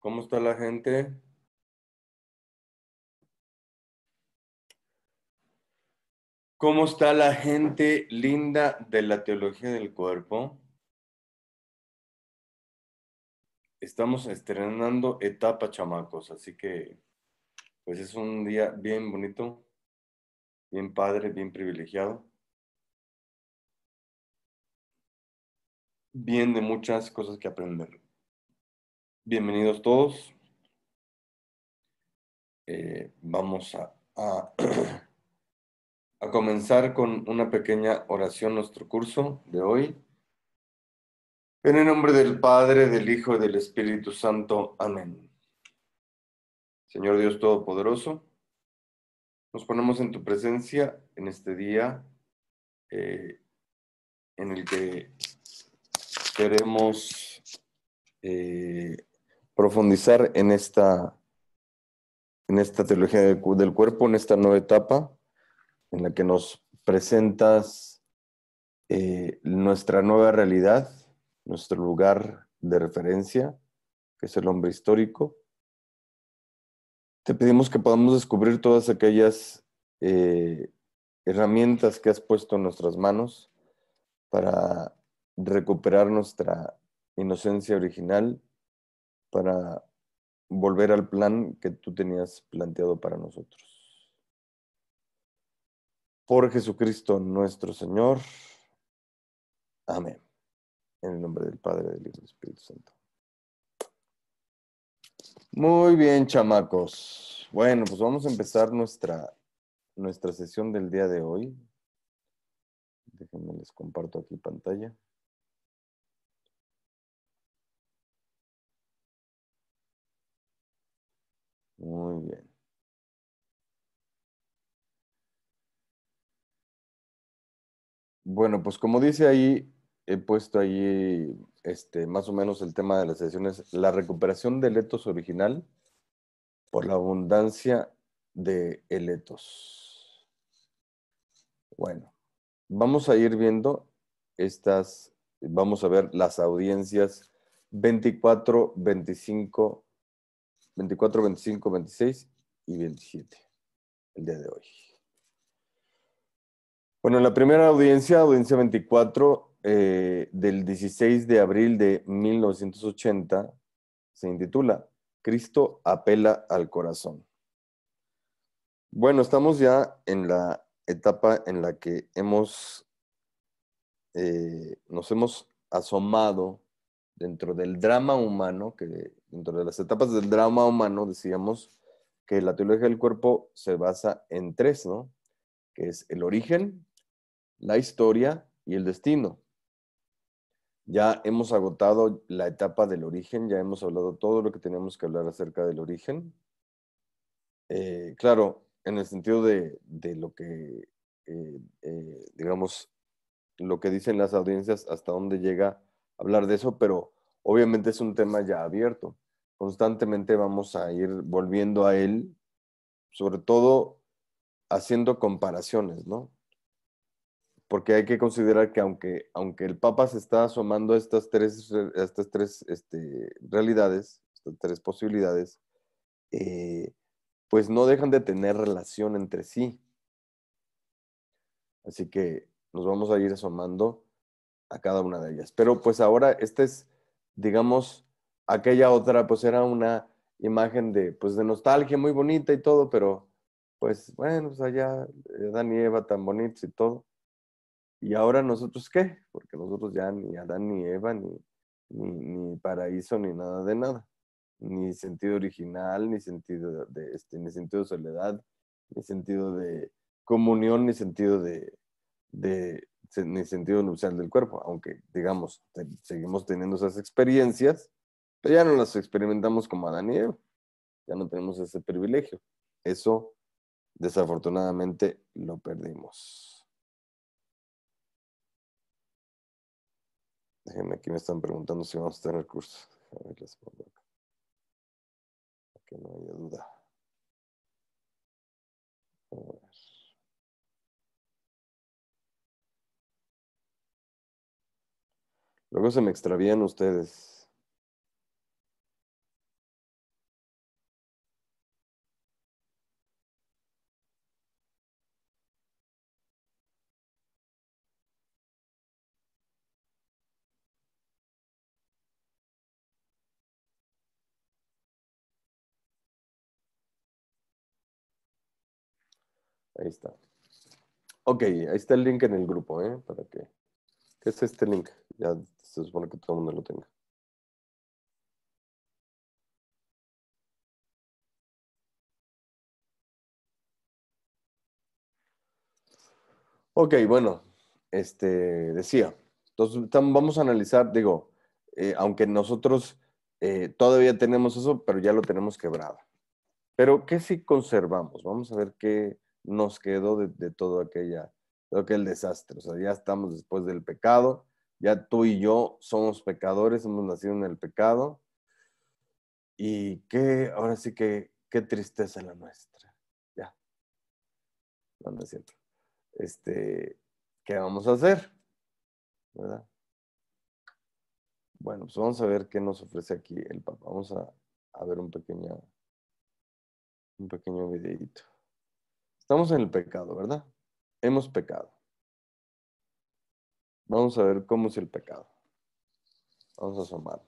¿Cómo está la gente? ¿Cómo está la gente linda de la teología del cuerpo? Estamos estrenando etapa, chamacos, así que pues es un día bien bonito, bien padre, bien privilegiado. Bien de muchas cosas que aprender. Bienvenidos todos. Eh, vamos a, a, comenzar con una pequeña oración nuestro curso de hoy. En el nombre del Padre, del Hijo y del Espíritu Santo. Amén. Señor Dios Todopoderoso, nos ponemos en tu presencia en este día eh, en el que queremos... Eh, profundizar en esta, en esta teología del cuerpo, en esta nueva etapa en la que nos presentas eh, nuestra nueva realidad, nuestro lugar de referencia, que es el hombre histórico. Te pedimos que podamos descubrir todas aquellas eh, herramientas que has puesto en nuestras manos para recuperar nuestra inocencia original para volver al plan que tú tenías planteado para nosotros. Por Jesucristo nuestro Señor. Amén. En el nombre del Padre, del Hijo y del Espíritu Santo. Muy bien, chamacos. Bueno, pues vamos a empezar nuestra, nuestra sesión del día de hoy. Déjenme les comparto aquí pantalla. bien. Bueno, pues como dice ahí, he puesto ahí este, más o menos el tema de las sesiones, la recuperación de letos original por la abundancia de letos. Bueno, vamos a ir viendo estas, vamos a ver las audiencias 24, 25, 24, 25, 26 y 27, el día de hoy. Bueno, en la primera audiencia, audiencia 24 eh, del 16 de abril de 1980, se intitula Cristo apela al corazón. Bueno, estamos ya en la etapa en la que hemos, eh, nos hemos asomado dentro del drama humano que dentro de las etapas del drama humano, decíamos que la teología del cuerpo se basa en tres, ¿no? Que es el origen, la historia y el destino. Ya hemos agotado la etapa del origen, ya hemos hablado todo lo que teníamos que hablar acerca del origen. Eh, claro, en el sentido de, lo que, eh, eh, digamos, lo que dicen las audiencias, hasta dónde llega hablar de eso, pero obviamente es un tema ya abierto. Constantemente vamos a ir volviendo a él, sobre todo haciendo comparaciones, ¿no? Porque hay que considerar que aunque, aunque el Papa se está asomando a estas tres, estas tres este, realidades, tres posibilidades, eh, pues no dejan de tener relación entre sí. Así que nos vamos a ir asomando a cada una de ellas. Pero pues ahora este es digamos, aquella otra pues era una imagen de, pues, de nostalgia muy bonita y todo, pero pues bueno, pues allá Adán y Eva tan bonitos y todo. ¿Y ahora nosotros qué? Porque nosotros ya ni Adán ni Eva, ni, ni, paraíso, ni nada de nada. Ni sentido original, ni sentido de, este, ni sentido de soledad, ni sentido de comunión, ni sentido de, de, ni sentido nupcial del cuerpo, aunque digamos, seguimos teniendo esas experiencias, pero ya no las experimentamos como a Daniel, ya no tenemos ese privilegio. Eso, desafortunadamente, lo perdimos. Déjenme, aquí me están preguntando si vamos a tener cursos. A ver, les pongo no haya duda. Luego se me extravían ustedes. Ahí está. Ok, ahí está el link en el grupo, ¿eh? Para que ¿Qué es este link? Ya se supone que todo el mundo lo tenga. Ok, bueno, este, decía, entonces vamos a analizar, digo, eh, aunque nosotros eh, todavía tenemos eso, pero ya lo tenemos quebrado. Pero, ¿qué si conservamos? Vamos a ver qué nos quedó de, de toda aquella Creo que el desastre, o sea, ya estamos después del pecado, ya tú y yo somos pecadores, hemos nacido en el pecado. Y qué, ahora sí que, qué tristeza la nuestra. Ya. No, no Este, ¿qué vamos a hacer? ¿Verdad? Bueno, pues vamos a ver qué nos ofrece aquí el Papa. Vamos a, a ver un pequeño, un pequeño videito. Estamos en el pecado, ¿verdad? hemos pecado. Vamos a ver cómo es el pecado. Vamos a asomar.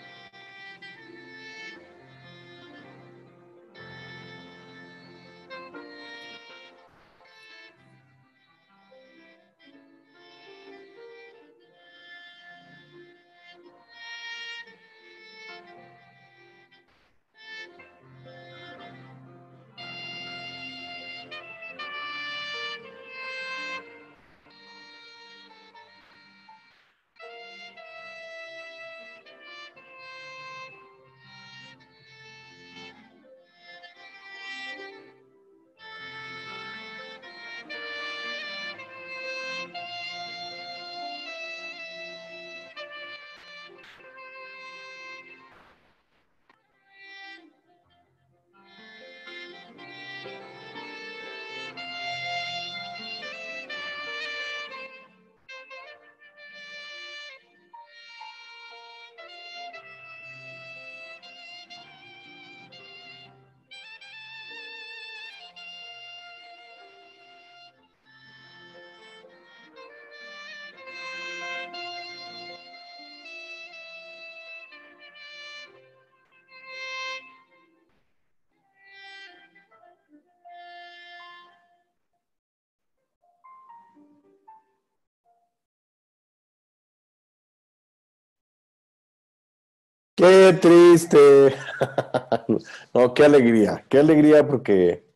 Qué triste. no, qué alegría, qué alegría porque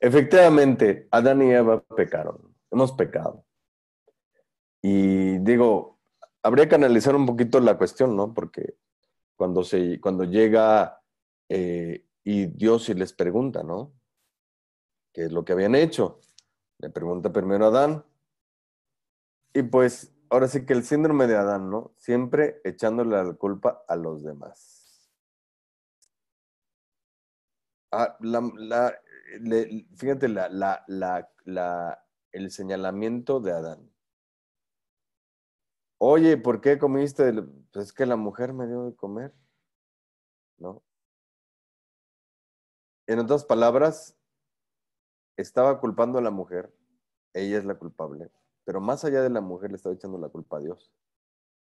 efectivamente Adán y Eva pecaron, hemos pecado. Y digo, habría que analizar un poquito la cuestión, ¿no? Porque cuando, se, cuando llega eh, y Dios y les pregunta, ¿no? ¿Qué es lo que habían hecho? Le pregunta primero a Adán. Y pues ahora sí que el síndrome de Adán, ¿no? Siempre echándole la culpa a los demás. Ah, la, la, fíjate la, el señalamiento de Adán. Oye, ¿por qué comiste? Pues es que la mujer me dio de comer, ¿no? En otras palabras, estaba culpando a la mujer, ella es la culpable, pero más allá de la mujer le estaba echando la culpa a Dios.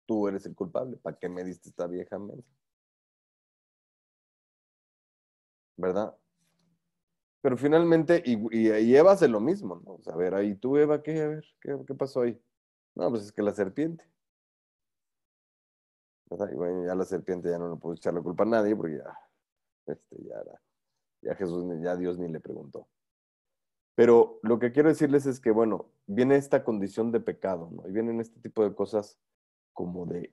Tú eres el culpable. ¿Para qué me diste esta vieja mente? ¿Verdad? Pero finalmente, y, Eva hace lo mismo, ¿no? O a ver, ahí tú, Eva, ¿qué? A ver, ¿qué, pasó ahí? No, pues es que la serpiente. ¿Verdad? Y bueno, ya la serpiente ya no le pudo echar la culpa a nadie porque ya, este, ya, ya Jesús, ya Dios ni le preguntó. Pero lo que quiero decirles es que, bueno, viene esta condición de pecado, ¿no? Y vienen este tipo de cosas como de,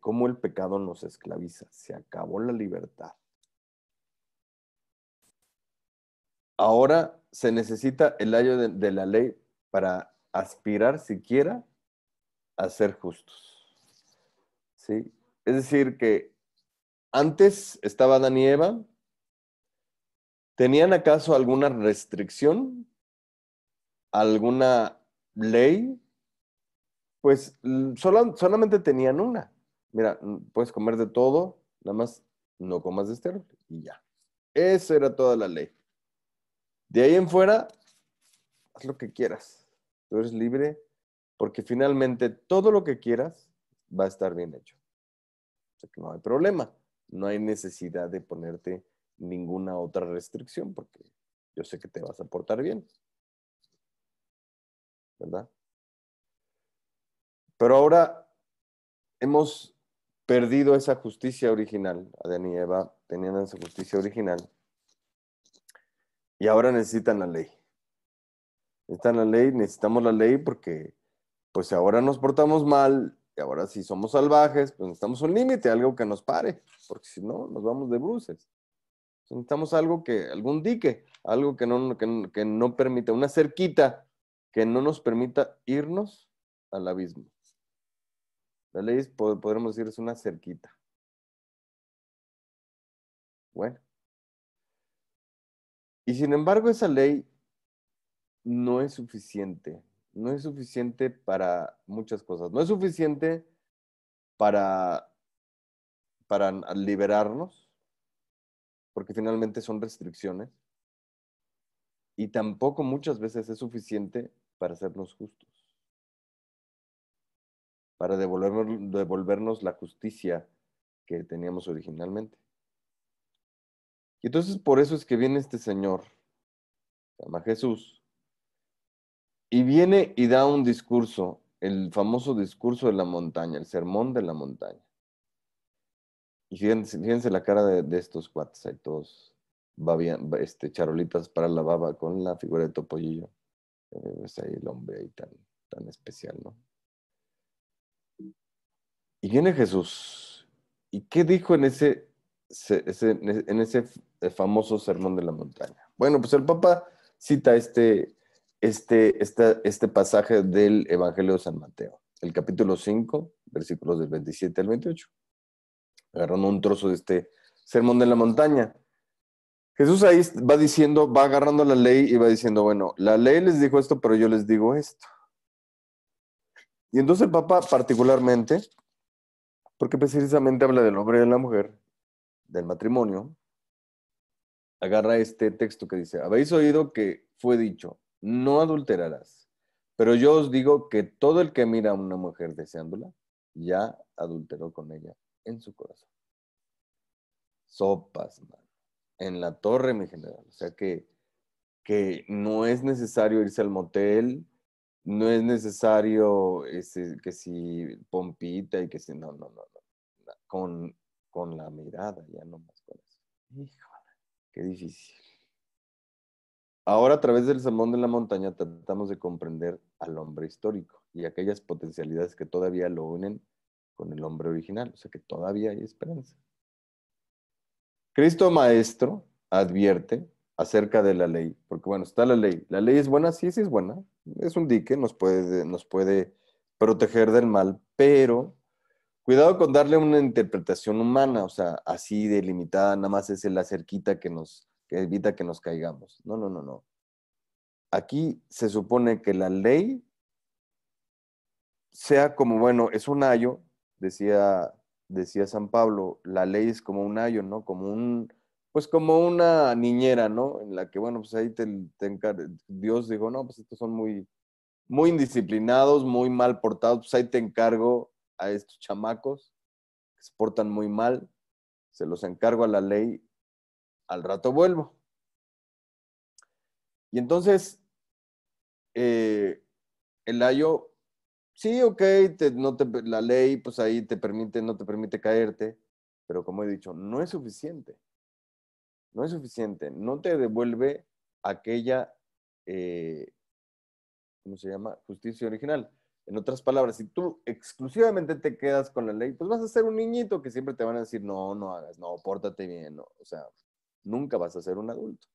cómo el pecado nos esclaviza. Se acabó la libertad. Ahora se necesita el ayo de, la ley para aspirar siquiera a ser justos. ¿Sí? Es decir, que antes estaba Daniela. y Eva, ¿Tenían acaso alguna restricción? ¿Alguna ley? Pues mm, solamente tenían una. Mira, mm, puedes comer de todo, nada más no comas de estérol y ya. Eso era toda la ley. De ahí en fuera, haz lo que quieras. Tú eres libre porque finalmente todo lo que quieras va a estar bien hecho. O sea que no hay problema, no hay necesidad de ponerte ninguna otra restricción porque yo sé que te vas a portar bien. ¿Verdad? Pero ahora hemos perdido esa justicia original. Adán y Eva tenían esa justicia original. Y ahora necesitan la ley. Necesitan la ley, necesitamos la ley porque pues ahora nos portamos mal y ahora si somos salvajes, pues necesitamos un límite, algo que nos pare, porque si no, nos vamos de bruces. Necesitamos algo que, algún dique, algo que no, que, no permita, una cerquita que no nos permita irnos al abismo. La ley, podremos decir, es una cerquita. Bueno. Y sin embargo, esa ley no es suficiente. No es suficiente para muchas cosas. No es suficiente para, para liberarnos porque finalmente son restricciones, y tampoco muchas veces es suficiente para hacernos justos, para devolvernos, devolvernos la justicia que teníamos originalmente. Y entonces por eso es que viene este Señor, se llama Jesús, y viene y da un discurso, el famoso discurso de la montaña, el sermón de la montaña. Y fíjense, la cara de, estos cuates, ahí todos este, charolitas para la baba con la figura de Topollillo. Eh, es ahí el hombre ahí tan, tan especial, ¿no? Y viene Jesús. ¿Y qué dijo en ese, en ese eh, famoso sermón de la montaña? Bueno, pues el Papa cita este, este, este pasaje del Evangelio de San Mateo, el capítulo 5, versículos del 27 al 28 agarrando un trozo de este sermón de la montaña. Jesús ahí va diciendo, va agarrando la ley y va diciendo, bueno, la ley les dijo esto, pero yo les digo esto. Y entonces el Papa particularmente, porque precisamente habla del hombre y de la mujer, del matrimonio, agarra este texto que dice, habéis oído que fue dicho, no adulterarás, pero yo os digo que todo el que mira a una mujer deseándola, ya adulteró con ella en su corazón. Sopas, man. En la torre, mi general. O sea que, que no es necesario irse al motel, no es necesario este, que si pompita y que si no, no, no, no. Con, con la mirada, ya no más con eso. Híjole, qué difícil. Ahora, a través del salmón de la Montaña, tratamos de comprender al hombre histórico y aquellas potencialidades que todavía lo unen con el hombre original, o sea que todavía hay esperanza. Cristo Maestro advierte acerca de la ley, porque bueno, está la ley. La ley es buena, sí, sí es buena, es un dique, nos puede, nos puede proteger del mal, pero cuidado con darle una interpretación humana, o sea, así delimitada, nada más es la cerquita que nos que evita que nos caigamos. No, no, no, no. Aquí se supone que la ley sea como, bueno, es un ayo, decía, decía San Pablo, la ley es como un ayo, ¿no? Como un, pues como una niñera, ¿no? En la que, bueno, pues ahí te, Dios dijo, no, pues estos son muy, muy indisciplinados, muy mal portados, pues ahí te encargo a estos chamacos que se portan muy mal, se los encargo a la ley, al rato vuelvo. Y entonces, eh, el ayo sí, ok, la ley pues ahí te permite, no te permite caerte, pero como he dicho, no es suficiente. No es suficiente, no te devuelve aquella, eh, ¿cómo se llama? Justicia original. En otras palabras, si tú exclusivamente te quedas con la ley, pues vas a ser un niñito que siempre te van a decir, no, no hagas, no, pórtate bien, O sea, nunca vas a ser un adulto.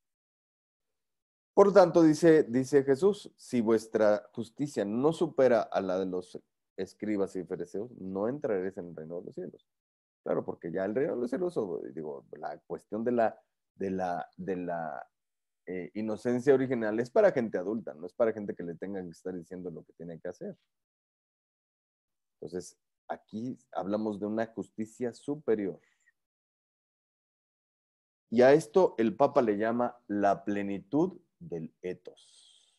Por lo tanto, dice, dice Jesús, si vuestra justicia no supera a la de los escribas y fariseos, no entraréis en el reino de los cielos. Claro, porque ya el reino de los cielos, digo, la cuestión de la, de la, eh, inocencia original es para gente adulta, no es para gente que le tenga que estar diciendo lo que tiene que hacer. Entonces, aquí hablamos de una justicia superior. Y a esto el Papa le llama la plenitud del etos.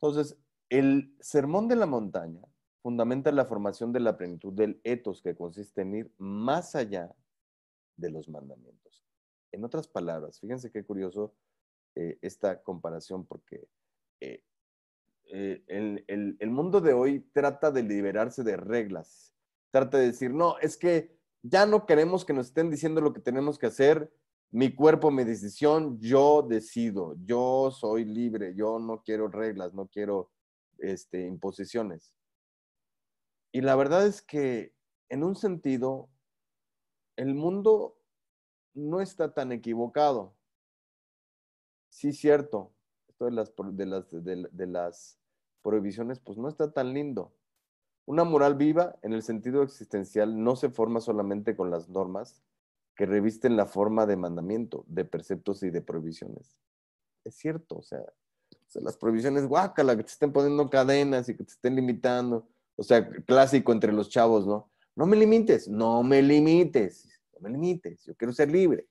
Entonces, el sermón de la montaña fundamenta la formación de la plenitud del etos, que consiste en ir más allá de los mandamientos. En otras palabras, fíjense qué curioso eh, esta comparación, porque eh, eh, el mundo de hoy trata de liberarse de reglas, trata de decir, no, es que ya no queremos que nos estén diciendo lo que tenemos que hacer, mi cuerpo, mi decisión, yo decido, yo soy libre, yo no quiero reglas, no quiero este, imposiciones. Y la verdad es que en un sentido, el mundo no está tan equivocado. Sí, cierto, esto de las, de las, de las prohibiciones, pues no está tan lindo. Una moral viva en el sentido existencial no se forma solamente con las normas, que revisten la forma de mandamiento, de preceptos y de prohibiciones. Es cierto, o sea, las prohibiciones, la que te estén poniendo cadenas y que te estén limitando. O sea, clásico entre los chavos, ¿no? No me limites, no me limites, no me limites, yo quiero ser libre.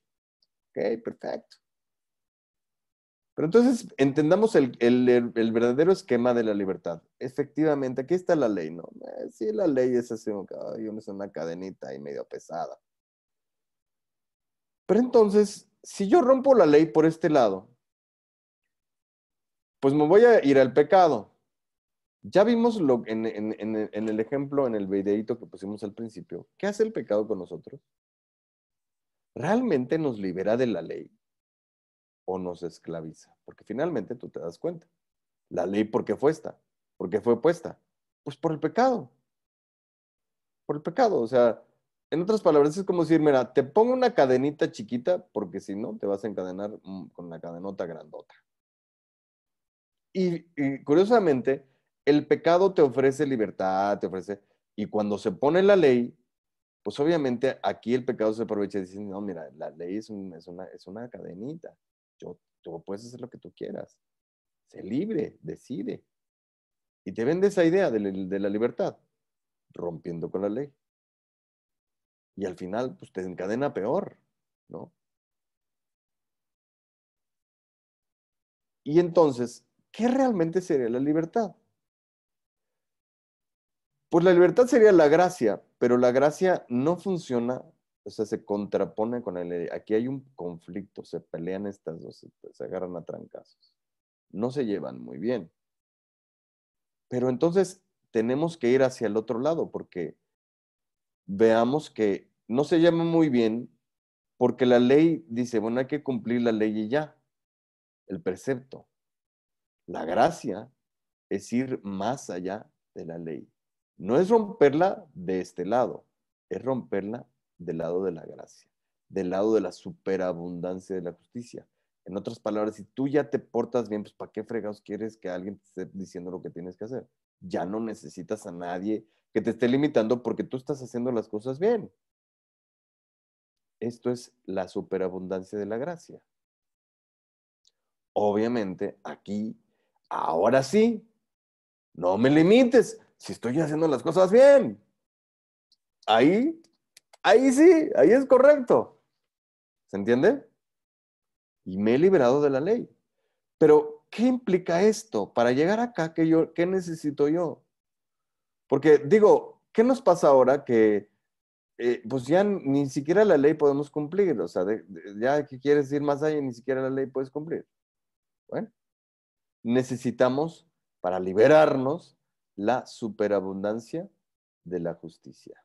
Ok, perfecto. Pero entonces entendamos el, verdadero esquema de la libertad. Efectivamente, aquí está la ley, ¿no? Eh, sí, la ley es así, yo me una cadenita y medio pesada. Pero entonces, si yo rompo la ley por este lado, pues me voy a ir al pecado. Ya vimos lo, en, el ejemplo, en el videito que pusimos al principio, ¿qué hace el pecado con nosotros? ¿Realmente nos libera de la ley o nos esclaviza? Porque finalmente tú te das cuenta. La ley, ¿por qué fue esta? ¿Por qué fue puesta? Pues por el pecado. Por el pecado. O sea, en otras palabras, es como decir, mira, te pongo una cadenita chiquita porque si no, te vas a encadenar mm, con la cadenota grandota. Y, curiosamente, el pecado te ofrece libertad, te ofrece... Y cuando se pone la ley, pues obviamente aquí el pecado se aprovecha y dice, no, mira, la ley es, una, es una cadenita. tú puedes hacer lo que tú quieras. Sé libre, decide. Y te vende esa idea de la libertad, rompiendo con la ley. Y al final, pues te encadena peor, ¿no? Y entonces, ¿qué realmente sería la libertad? Pues la libertad sería la gracia, pero la gracia no funciona, o sea, se contrapone con el... Aquí hay un conflicto, se pelean estas dos, se, agarran a trancazos. No se llevan muy bien. Pero entonces tenemos que ir hacia el otro lado, porque veamos que no se llama muy bien porque la ley dice, bueno, hay que cumplir la ley y ya, el precepto. La gracia es ir más allá de la ley. No es romperla de este lado, es romperla del lado de la gracia, del lado de la superabundancia de la justicia. En otras palabras, si tú ya te portas bien, pues ¿para qué fregados quieres que alguien te esté diciendo lo que tienes que hacer? Ya no necesitas a nadie que te esté limitando porque tú estás haciendo las cosas bien. Esto es la superabundancia de la gracia. Obviamente, aquí, ahora sí, no me limites si estoy haciendo las cosas bien. Ahí, ahí sí, ahí es correcto. ¿Se entiende? Y me he liberado de la ley. Pero, ¿qué implica esto? Para llegar acá, ¿qué, yo, qué necesito yo? Porque digo, ¿qué nos pasa ahora que eh, pues ya ni siquiera la ley podemos cumplir. O sea, ya que quieres ir más allá, ni siquiera la ley puedes cumplir. Bueno, necesitamos, para liberarnos, la superabundancia de la justicia.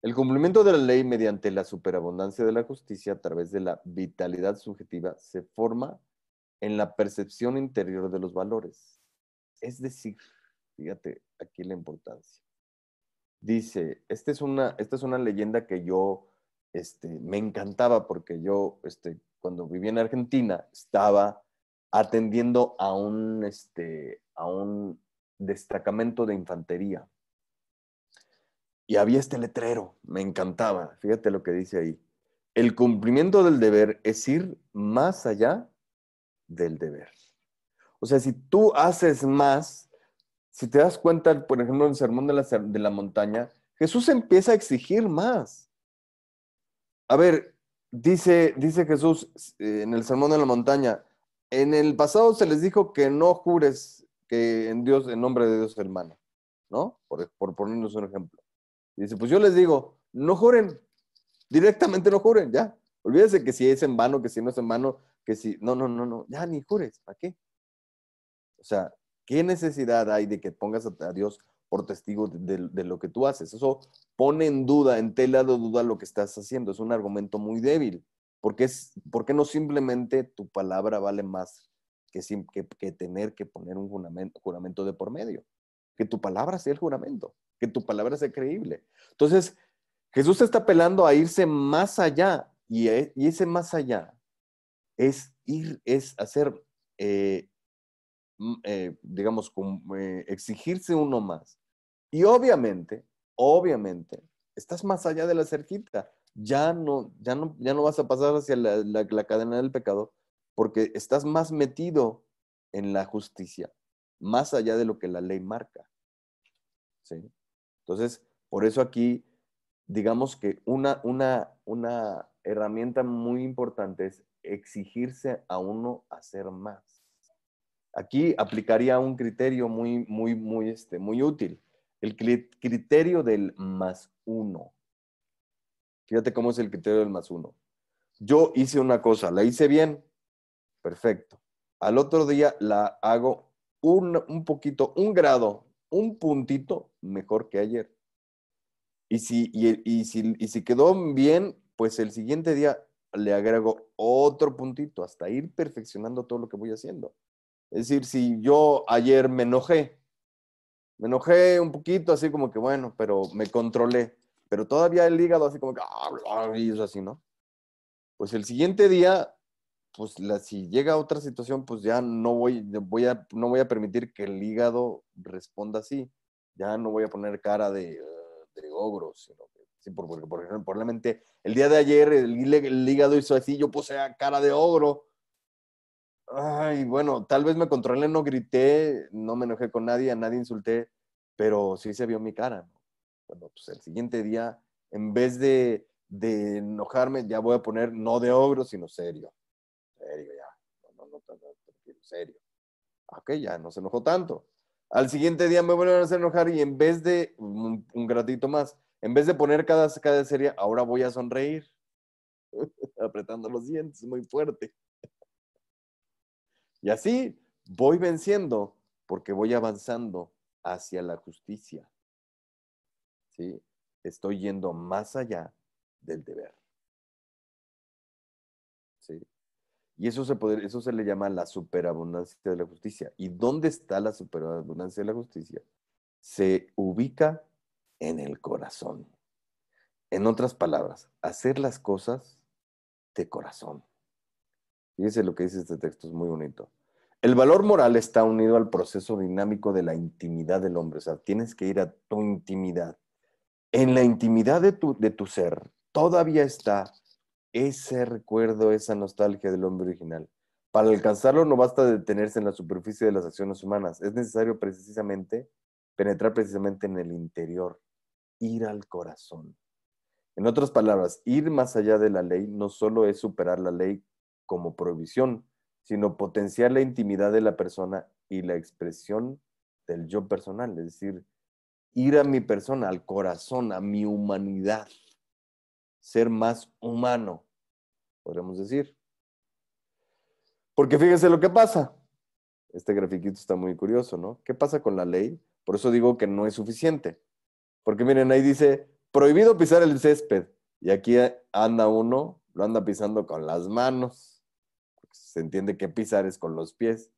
El cumplimiento de la ley mediante la superabundancia de la justicia a través de la vitalidad subjetiva se forma en la percepción interior de los valores. Es decir, fíjate aquí la importancia dice, esta es una, esta es una leyenda que yo este, me encantaba porque yo este, cuando vivía en Argentina estaba atendiendo a un, este, a un destacamento de infantería. Y había este letrero, me encantaba, fíjate lo que dice ahí. El cumplimiento del deber es ir más allá del deber. O sea, si tú haces más, si te das cuenta, por ejemplo, en el Sermón de la, de la Montaña, Jesús empieza a exigir más. A ver, dice, dice Jesús eh, en el Sermón de la Montaña, en el pasado se les dijo que no jures que en Dios, en nombre de Dios hermano, ¿no? Por, ponernos un ejemplo. Y dice, pues yo les digo, no juren, directamente no juren, ya. Olvídese que si es en vano, que si no es en vano, que si, no, no, no, no, ya ni jures, ¿para qué? O sea, ¿Qué necesidad hay de que pongas a Dios por testigo de, lo que tú haces? Eso pone en duda, en tela de duda lo que estás haciendo. Es un argumento muy débil. Porque es, ¿Por qué no simplemente tu palabra vale más que, tener que poner un juramento, de por medio? Que tu palabra sea el juramento, que tu palabra sea creíble. Entonces, Jesús está apelando a irse más allá y, eh, y ese más allá es ir, es hacer eh, Mm, eh, digamos, eh, exigirse uno más. Y obviamente, obviamente, estás más allá de la cerquita. Ya no, ya no, ya no vas a pasar hacia la, cadena del pecado porque estás más metido en la justicia, más allá de lo que la ley marca. ¿Sí? Entonces, por eso aquí, digamos que una, una, una herramienta muy importante es exigirse a uno hacer más. Aquí aplicaría un criterio muy, muy, muy, este, muy útil, el criterio del más uno. Fíjate cómo es el criterio del más uno. Yo hice una cosa, la hice bien, perfecto. Al otro día la hago un, poquito, un grado, un puntito mejor que ayer. Y si, y, si, y si quedó bien, pues el siguiente día le agrego otro puntito hasta ir perfeccionando todo lo que voy haciendo. Es decir, si yo ayer me enojé, me enojé un poquito, así como que bueno, pero me controlé, pero todavía el hígado así como que, ah, y así, ¿no? Pues el siguiente día, pues la, si llega otra situación, pues ya no voy, voy a, no voy a permitir que el hígado responda así. Ya no voy a poner cara de, ogro, sino porque, por probablemente el día de ayer el, el hígado hizo así, yo puse cara de ogro ay, bueno, tal vez me controlé, no grité, no me enojé con nadie, a nadie insulté, pero sí se vio mi cara. Bueno, pues el siguiente día, en vez de, enojarme, ya voy a poner no de ogro, sino serio. Serio, ya. No, no, no, serio. Ok, ya no se enojó tanto. Al siguiente día me vuelven a enojar y en vez de, un, gratito más, en vez de poner cada, cada serie, ahora voy a sonreír, apretando los dientes muy fuerte. Y así voy venciendo porque voy avanzando hacia la justicia. ¿Sí? Estoy yendo más allá del deber. Y eso se, eso se le llama la superabundancia de la justicia. ¿Y dónde está la superabundancia de la justicia? Se ubica en el corazón. En otras palabras, hacer las cosas de corazón. Fíjese lo que dice este texto, es muy bonito. El valor moral está unido al proceso dinámico de la intimidad del hombre. O sea, tienes que ir a tu intimidad. En la intimidad de tu, de tu ser todavía está ese recuerdo, esa nostalgia del hombre original. Para alcanzarlo no basta detenerse en la superficie de las acciones humanas, es necesario precisamente penetrar precisamente en el interior, ir al corazón. En otras palabras, ir más allá de la ley no solo es superar la ley como prohibición, sino potenciar la intimidad de la persona y la expresión del yo personal, es decir, ir a mi persona, al corazón, a mi humanidad, ser más humano, podríamos decir. Porque fíjense lo que pasa. Este grafiquito está muy curioso, ¿no? ¿Qué pasa con la ley? Por eso digo que no es suficiente. Porque miren, ahí dice, prohibido pisar el césped. Y aquí anda uno, lo anda pisando con las manos se entiende que pisar es con los pies,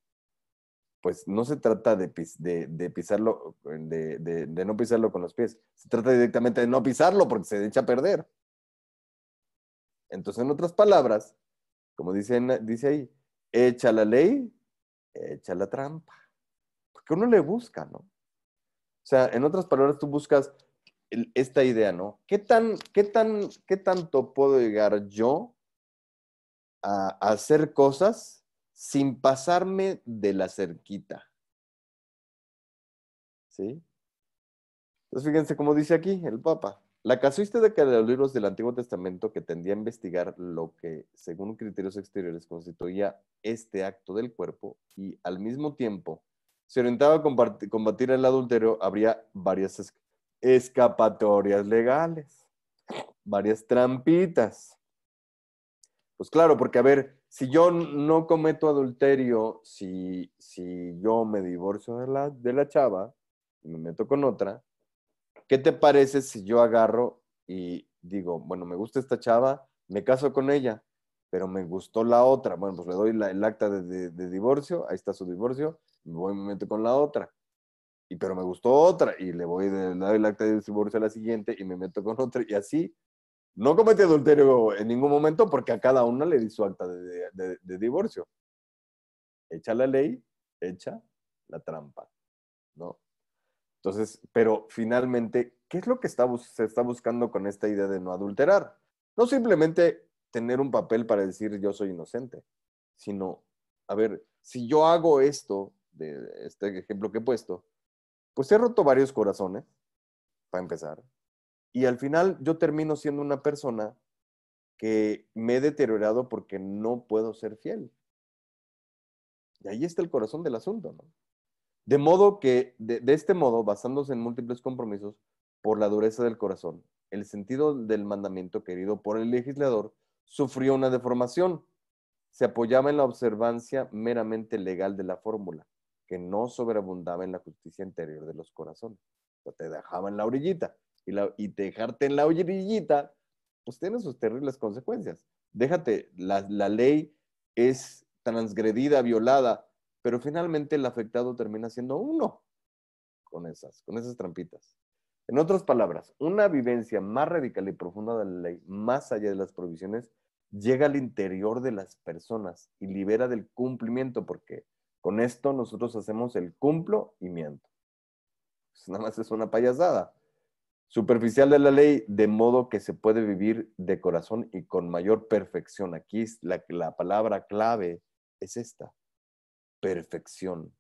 pues no se trata de, pisarlo, de, no pisarlo con los pies, se trata directamente de no pisarlo porque se echa a perder. Entonces, en otras palabras, como dice, dice ahí, echa la ley, echa la trampa. Porque uno le busca, ¿no? O sea, en otras palabras, tú buscas esta idea, ¿no? ¿Qué, tan, qué, tan, ¿Qué tanto puedo llegar yo a hacer cosas sin pasarme de la cerquita. ¿Sí? Entonces fíjense cómo dice aquí el Papa. La casuista de que los libros del Antiguo Testamento que tendía a investigar lo que, según criterios exteriores, constituía este acto del cuerpo y al mismo tiempo se orientaba a combatir el adulterio, habría varias escapatorias legales, varias trampitas. Pues claro, porque a ver, si yo no cometo adulterio, si, si yo me divorcio de la, de la chava y me meto con otra, ¿qué te parece si yo agarro y digo, bueno, me gusta esta chava, me caso con ella, pero me gustó la otra? Bueno, pues le doy el acta de, divorcio, ahí está su divorcio, me voy y me meto con la otra. Y pero me gustó otra y le voy le doy el acta de divorcio a la siguiente y me meto con otra y así no comete adulterio en ningún momento porque a cada una le di su acta de, divorcio. Echa la ley, echa la trampa, ¿no? Entonces, pero finalmente, ¿qué es lo que se está buscando con esta idea de no adulterar? No simplemente tener un papel para decir yo soy inocente, sino, a ver, si yo hago esto, de este ejemplo que he puesto, pues he roto varios corazones, para empezar, y al final yo termino siendo una persona que me he deteriorado porque no puedo ser fiel. Y ahí está el corazón del asunto, ¿no? De modo que, de, este modo, basándose en múltiples compromisos, por la dureza del corazón, el sentido del mandamiento querido por el legislador sufrió una deformación. Se apoyaba en la observancia meramente legal de la fórmula, que no sobreabundaba en la justicia interior de los corazones. O te dejaba en la orillita y, la, dejarte en la orillita, pues tiene sus terribles consecuencias. Déjate, la, ley es transgredida, violada, pero finalmente el afectado termina siendo uno con esas, con esas trampitas. En otras palabras, una vivencia más radical y profunda de la ley, más allá de las provisiones, llega al interior de las personas y libera del cumplimiento, porque con esto nosotros hacemos el cumplo y miento. Pues nada más es una payasada. Superficial de la ley, de modo que se puede vivir de corazón y con mayor perfección. Aquí la, la palabra clave es esta, perfección,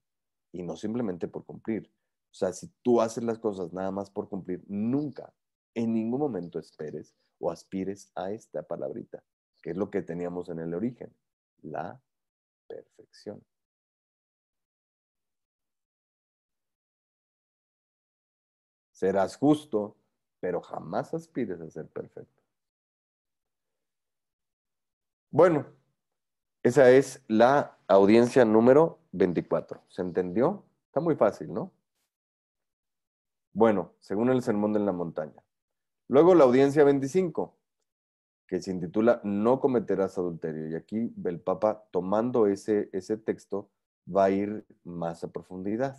y no simplemente por cumplir. O sea, si tú haces las cosas nada más por cumplir, nunca, en ningún momento esperes o aspires a esta palabrita, que es lo que teníamos en el origen, la perfección. serás justo, pero jamás aspires a ser perfecto. Bueno, esa es la audiencia número 24. ¿Se entendió? Está muy fácil, ¿no? Bueno, según el Sermón de la Montaña. Luego la audiencia 25, que se intitula No cometerás adulterio. Y aquí el Papa, tomando ese, ese texto, va a ir más a profundidad.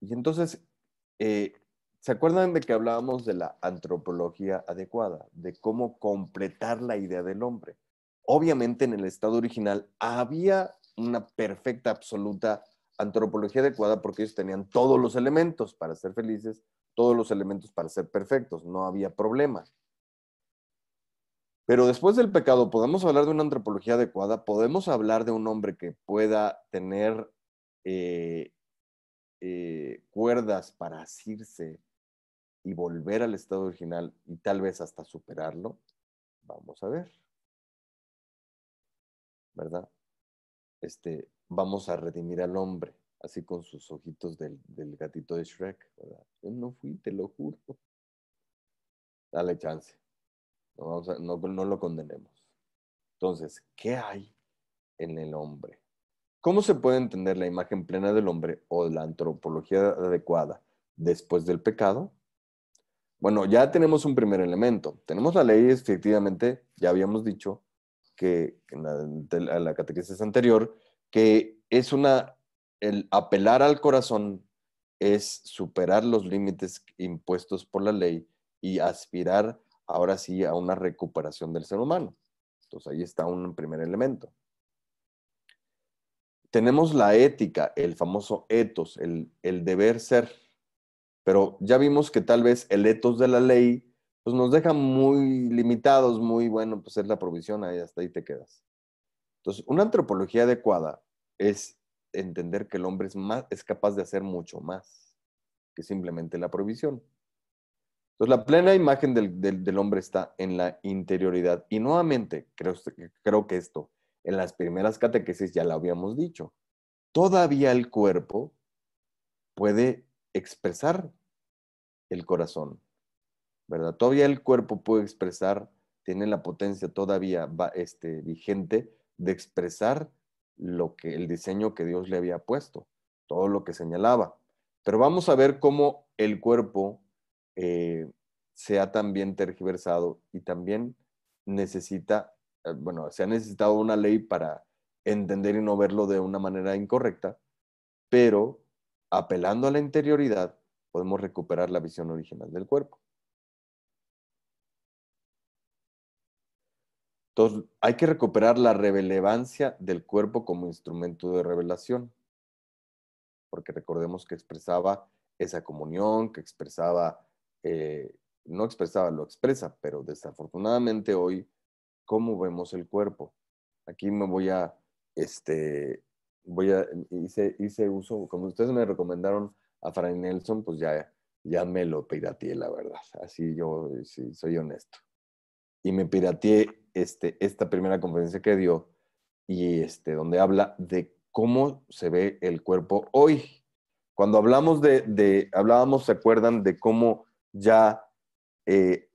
Y entonces, eh, ¿se acuerdan de que hablábamos de la antropología adecuada, de cómo completar la idea del hombre? Obviamente en el estado original había una perfecta, absoluta antropología adecuada porque ellos tenían todos los elementos para ser felices, todos los elementos para ser perfectos, no había problema. Pero después del pecado, ¿podemos hablar de una antropología adecuada? ¿Podemos hablar de un hombre que pueda tener eh, eh, cuerdas para asirse y volver al estado original y tal vez hasta superarlo? Vamos a ver. ¿Verdad? Este, vamos a redimir al hombre, así con sus ojitos del, gatito de Shrek, Yo no fui, te lo juro. Dale chance. No, vamos no lo condenemos. Entonces, ¿qué hay en el hombre? ¿Cómo se puede entender la imagen plena del hombre o la antropología adecuada después del pecado? Bueno, ya tenemos un primer elemento. Tenemos la ley, efectivamente, ya habíamos dicho que en la, catequesis anterior, que es una, el apelar al corazón es superar los límites impuestos por la ley y aspirar ahora sí a una recuperación del ser humano. Entonces ahí está un primer elemento tenemos la ética, el famoso etos, el, deber ser, pero ya vimos que tal vez el etos de la ley pues nos deja muy limitados, muy bueno, pues es la provisión, ahí hasta ahí te quedas. Entonces, una antropología adecuada es entender que el hombre es, más, es capaz de hacer mucho más que simplemente la provisión. Entonces, la plena imagen del, hombre está en la interioridad. Y nuevamente, creo, creo que esto en las primeras catequesis ya la habíamos dicho, todavía el cuerpo puede expresar el corazón, ¿verdad? Todavía el cuerpo puede expresar, tiene la potencia todavía este, vigente de expresar lo que el diseño que Dios le había puesto, todo lo que señalaba. Pero vamos a ver cómo el cuerpo eh, se ha también tergiversado y también necesita eh, bueno, se ha necesitado una ley para entender y no verlo de una manera incorrecta, pero apelando a la interioridad podemos recuperar la visión original del cuerpo. Entonces, hay que recuperar la relevancia del cuerpo como instrumento de revelación, porque recordemos que expresaba esa comunión, que expresaba, eh, no expresaba, lo expresa, pero desafortunadamente hoy cómo vemos el cuerpo. Aquí me voy a, este, voy a, hice, uso, como ustedes me recomendaron a Frank Nelson, pues ya, ya me lo pirateé, la verdad. Así yo sí, soy honesto. Y me pirateé este, esta primera conferencia que dio, y este, donde habla de cómo se ve el cuerpo hoy. Cuando hablamos de, de hablábamos, ¿se acuerdan de cómo ya eh,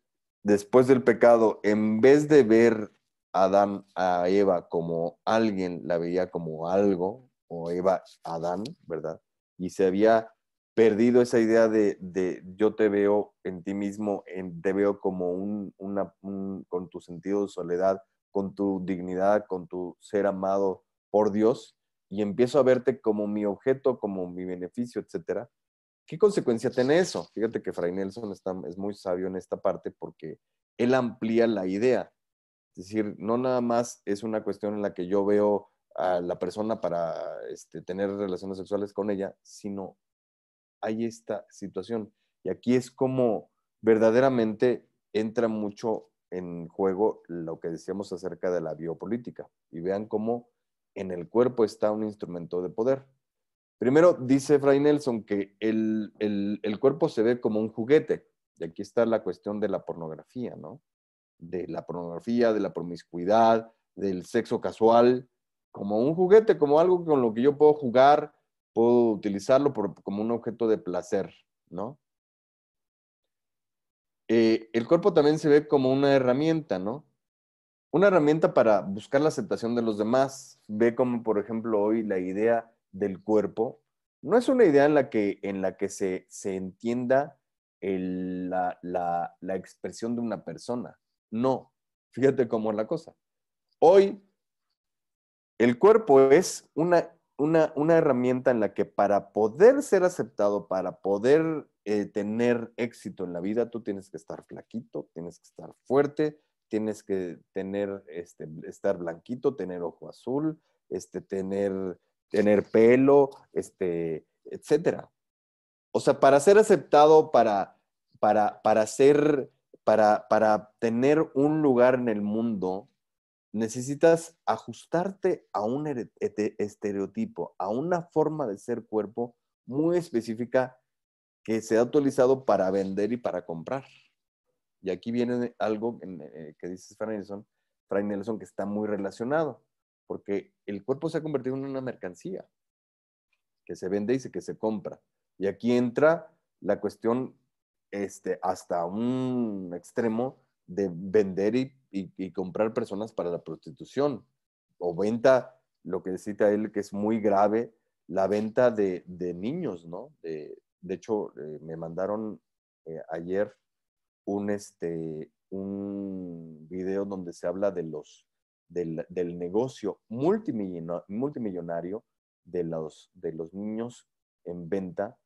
después del pecado, en vez de ver a Adán a Eva como alguien, la veía como algo, o Eva Adán, ¿verdad? Y se había perdido esa idea de, yo te veo en ti mismo, en, te veo como un, con tu sentido de soledad, con tu dignidad, con tu ser amado por Dios, y empiezo a verte como mi objeto, como mi beneficio, etcétera ¿Qué consecuencia tiene eso? Fíjate que Fray Nelson está, es muy sabio en esta parte porque él amplía la idea. Es decir, no nada más es una cuestión en la que yo veo a la persona para este, tener relaciones sexuales con ella, sino hay esta situación. Y aquí es como verdaderamente entra mucho en juego lo que decíamos acerca de la biopolítica. Y vean cómo en el cuerpo está un instrumento de poder. Primero, dice Fray Nelson que el, cuerpo se ve como un juguete. Y aquí está la cuestión de la pornografía, ¿no? De la pornografía, de la promiscuidad, del sexo casual, como un juguete, como algo con lo que yo puedo jugar, puedo utilizarlo como un objeto de placer, ¿no? Eh, el cuerpo también se ve como una herramienta, ¿no? Una herramienta para buscar la aceptación de los demás. Ve como, por ejemplo, hoy la idea del cuerpo no es una idea en la que, en la que se, entienda la, expresión de una persona. No, fíjate cómo es la cosa. Hoy, el cuerpo es una, una, herramienta en la que para poder ser aceptado, para poder eh, tener éxito en la vida, tú tienes que estar flaquito, tienes que estar fuerte, tienes que tener, este, estar blanquito, tener ojo azul, este, tener tener pelo, este, etcétera. O sea, para ser aceptado, para, para, para ser, para, para tener un lugar en el mundo, necesitas ajustarte a un estereotipo, a una forma de ser cuerpo muy específica que se ha utilizado para vender y para comprar. Y aquí viene algo eh, que dice Frank Nelson, Frank Nelson que está muy relacionado porque el cuerpo se ha convertido en una mercancía que se vende y se, que se compra. Y aquí entra la cuestión este, hasta un extremo de vender y, comprar personas para la prostitución o venta, lo que cita él que es muy grave, la venta de, niños, ¿no? De, hecho, eh, me mandaron eh, ayer un, este, un video donde se habla de los del, negocio multimillonario, de, los, de los niños en venta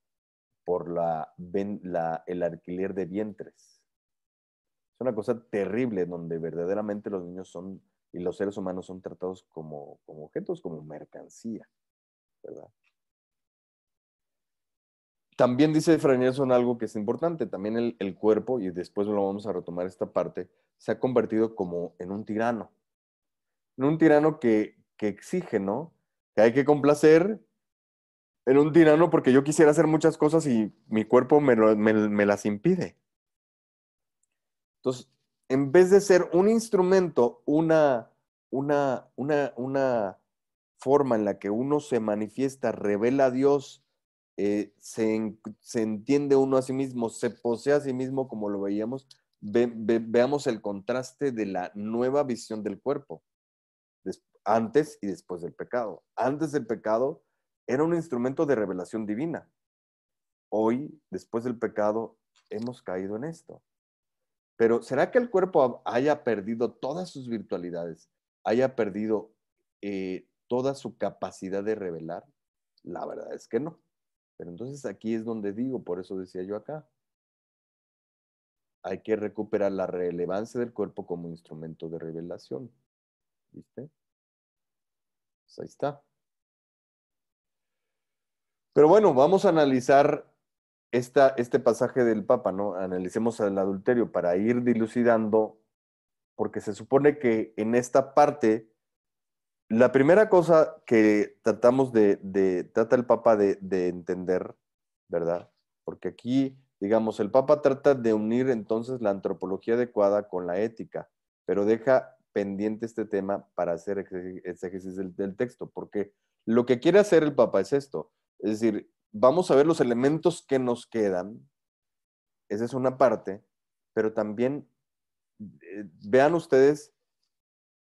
por la, el alquiler de vientres. Es una cosa terrible donde verdaderamente los niños son y los seres humanos son tratados como, como objetos, como mercancía, También dice Nelson algo que es importante, también el, el, cuerpo, y después lo vamos a retomar esta parte, se ha convertido como en un tirano en un tirano que, exige, ¿no? Que hay que complacer en un tirano porque yo quisiera hacer muchas cosas y mi cuerpo me, las impide. Entonces, en vez de ser un instrumento, una, una, una, forma en la que uno se manifiesta, revela a Dios, eh, se, entiende uno a sí mismo, se posee a sí mismo como lo veíamos, veamos el contraste de la nueva visión del cuerpo antes y después del pecado. Antes del pecado era un instrumento de revelación divina. Hoy, después del pecado, hemos caído en esto. Pero ¿será que el cuerpo haya perdido todas sus virtualidades, haya perdido eh, toda su capacidad de revelar? La verdad es que no. Pero entonces aquí es donde digo, por eso decía yo acá, hay que recuperar la relevancia del cuerpo como instrumento de revelación. ¿Viste? Pues ahí está. Pero bueno, vamos a analizar esta, este pasaje del Papa, ¿no? Analicemos el adulterio para ir dilucidando, porque se supone que en esta parte, la primera cosa que tratamos de, trata el Papa de entender, ¿verdad? Porque aquí, digamos, el Papa trata de unir entonces la antropología adecuada con la ética, pero deja pendiente este tema para hacer exégesis este del, texto, porque lo que quiere hacer el Papa es esto, es decir, vamos a ver los elementos que nos quedan, esa es una parte, pero también eh, vean ustedes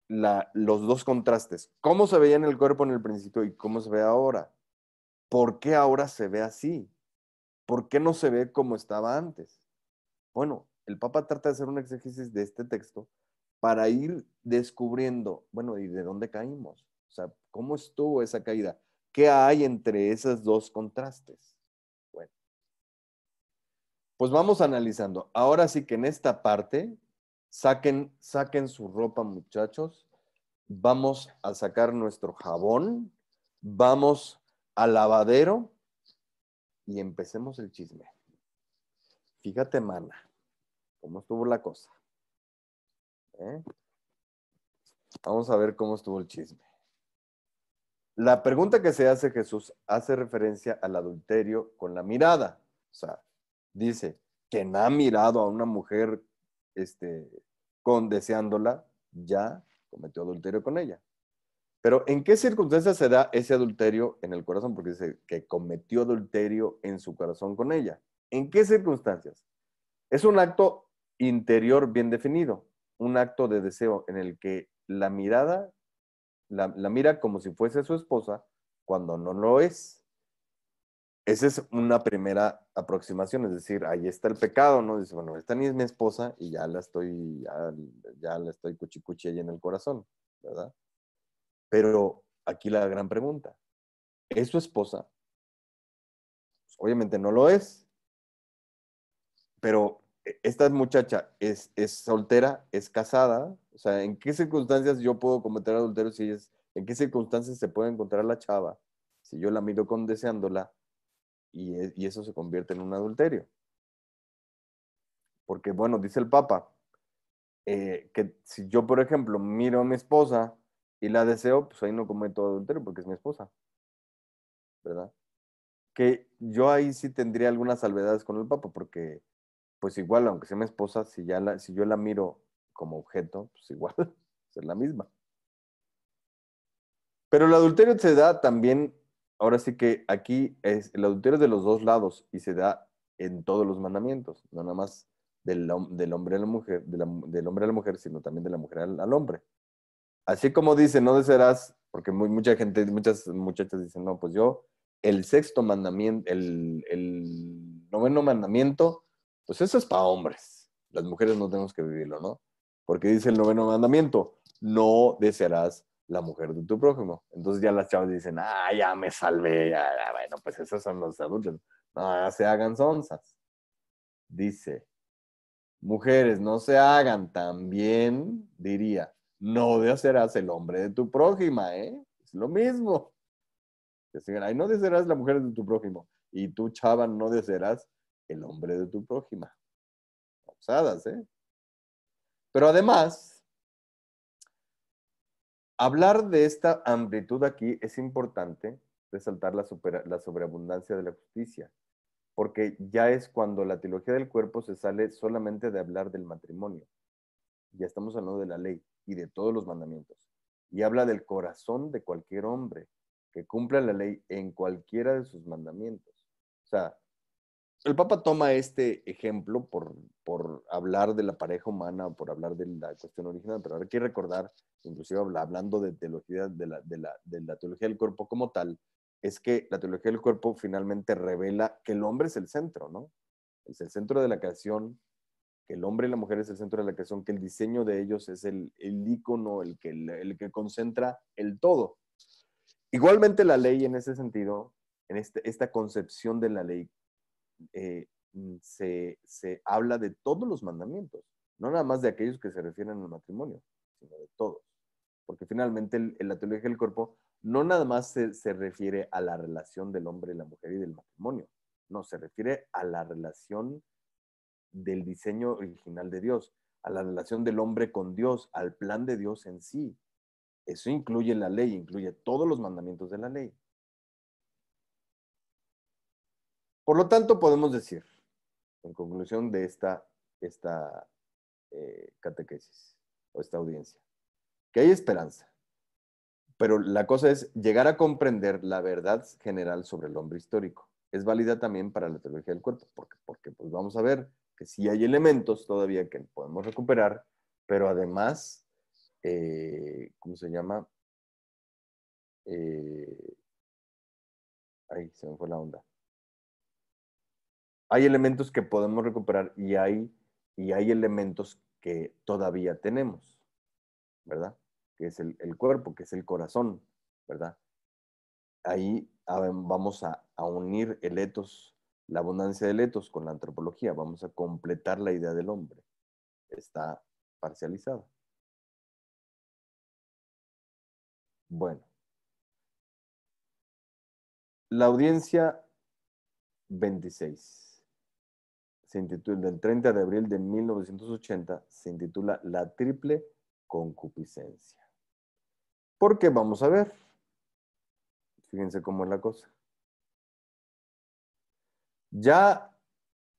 los dos contrastes, cómo se veía en el cuerpo en el principio y cómo se ve ahora, por qué ahora se ve así, por qué no se ve como estaba antes. Bueno, el Papa trata de hacer un exégesis de este texto para ir descubriendo, bueno, ¿y de dónde caímos? O sea, ¿cómo estuvo esa caída? ¿Qué hay entre esos dos contrastes? Bueno, pues vamos analizando. Ahora sí que en esta parte, saquen, saquen su ropa, muchachos. Vamos a sacar nuestro jabón, vamos al lavadero y empecemos el chisme. Fíjate, mana, cómo estuvo la cosa. ¿eh? Vamos a ver cómo estuvo el chisme. La pregunta que se hace Jesús hace referencia al adulterio con la mirada. O sea, dice, quien ha mirado a una mujer este, con deseándola, ya cometió adulterio con ella. Pero ¿en qué circunstancias se da ese adulterio en el corazón? Porque dice que cometió adulterio en su corazón con ella. ¿En qué circunstancias? Es un acto interior bien definido un acto de deseo en el que la mirada, la, mira como si fuese su esposa cuando no lo es. Esa es una primera aproximación, es decir, ahí está el pecado, ¿no? Dice, bueno, esta ni es mi esposa y ya la estoy, ya, la estoy cuchicuchi ahí en el corazón, ¿verdad? Pero aquí la gran pregunta, ¿es su esposa? Pues, obviamente no lo es, pero e-, esta muchacha es, es, soltera, es casada, o sea, ¿en qué circunstancias yo puedo cometer adulterio si es, en qué circunstancias se puede encontrar la chava si yo la miro con deseándola y, e, y eso se convierte en un adulterio? Porque bueno, dice el Papa, eh, que si yo, por ejemplo, miro a mi esposa y la deseo, pues ahí no cometo adulterio porque es mi esposa, ¿verdad? Que yo ahí sí tendría algunas salvedades con el Papa porque pues igual, aunque sea mi esposa, si, ya si yo la miro como objeto, pues igual es la misma. Pero el adulterio se da también, ahora sí que aquí es, el adulterio es de los dos lados y se da en todos los mandamientos, no nada más del, del hombre a la mujer, del hombre a la mujer, sino también de la mujer al, hombre. Así como dice, no desearás, porque muy, mucha gente, muchas muchachas dicen, no, pues yo, el sexto mandamiento, el, el noveno mandamiento pues eso es para hombres. Las mujeres no tenemos que vivirlo, ¿no? Porque dice el noveno mandamiento, no desearás la mujer de tu prójimo. Entonces ya las chavas dicen, ah, ya me salvé, ya, bueno, pues esos son los adultos. No, se hagan sonzas. Dice, mujeres, no se hagan, también diría, no desearás el hombre de tu prójima, ¿eh? Es lo mismo. Que sigan: ay, no desearás la mujer de tu prójimo. Y tú, chava, no desearás el hombre de tu prójima. Pausadas, ¿eh? Pero además, hablar de esta amplitud aquí es importante resaltar la, la sobreabundancia de la justicia, porque ya es cuando la teología del cuerpo se sale solamente de hablar del matrimonio. Ya estamos hablando de la ley y de todos los mandamientos. Y habla del corazón de cualquier hombre que cumpla la ley en cualquiera de sus mandamientos. O sea, el Papa toma este ejemplo por, por hablar de la pareja humana, por hablar de la cuestión original, pero hay que recordar, inclusive hablando de la, teología del cuerpo como tal, es que la teología del cuerpo finalmente revela que el hombre es el centro, ¿no? Es el centro de la creación, que el hombre y la mujer es el centro de la creación, que el diseño de ellos es el, el ícono, el que, el, que concentra el todo. Igualmente la ley en ese sentido, en este, esta concepción de la ley eh, mm, se, habla de todos los mandamientos, no nada más de aquellos que se refieren al matrimonio, sino de todos. Porque finalmente el, la teología del cuerpo no nada más se refiere a la relación del hombre y la mujer y del matrimonio, no, se refiere a la relación del diseño original de Dios, a la relación del hombre con Dios, al plan de Dios en sí. Eso incluye la ley, incluye todos los mandamientos de la ley. Por lo tanto, podemos decir, en conclusión de esta, esta eh, catequesis o esta audiencia, que hay esperanza. Pero la cosa es llegar a comprender la verdad general sobre el hombre histórico. Es válida también para la teología del cuerpo, porque, porque pues vamos a ver que si hay elementos todavía que podemos recuperar, pero además, eh, ¿cómo se llama? Eh, ahí se me fue la onda hay elementos que podemos recuperar y hay, y hay elementos que todavía tenemos, ¿verdad? Que es el, cuerpo, que es el corazón, ¿verdad? Ahí ah, vamos a, unir el etos, la abundancia de letos con la antropología, vamos a completar la idea del hombre. Está parcializada. Bueno. La audiencia 26 se intitula, del 30 de abril de 1980, se intitula La triple concupiscencia. ¿Por qué? vamos a ver. Fíjense cómo es la cosa. Ya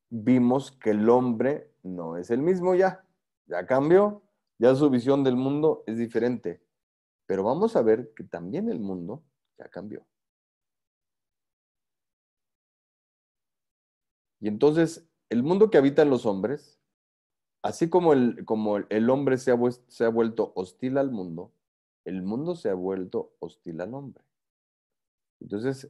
vimos que el hombre no es el mismo ya. Ya cambió, ya su visión del mundo es diferente. Pero vamos a ver que también el mundo ya cambió. Y entonces el mundo que habitan los hombres, así como el, como el hombre se ha, se ha vuelto hostil al mundo, el mundo se ha vuelto hostil al hombre. Entonces,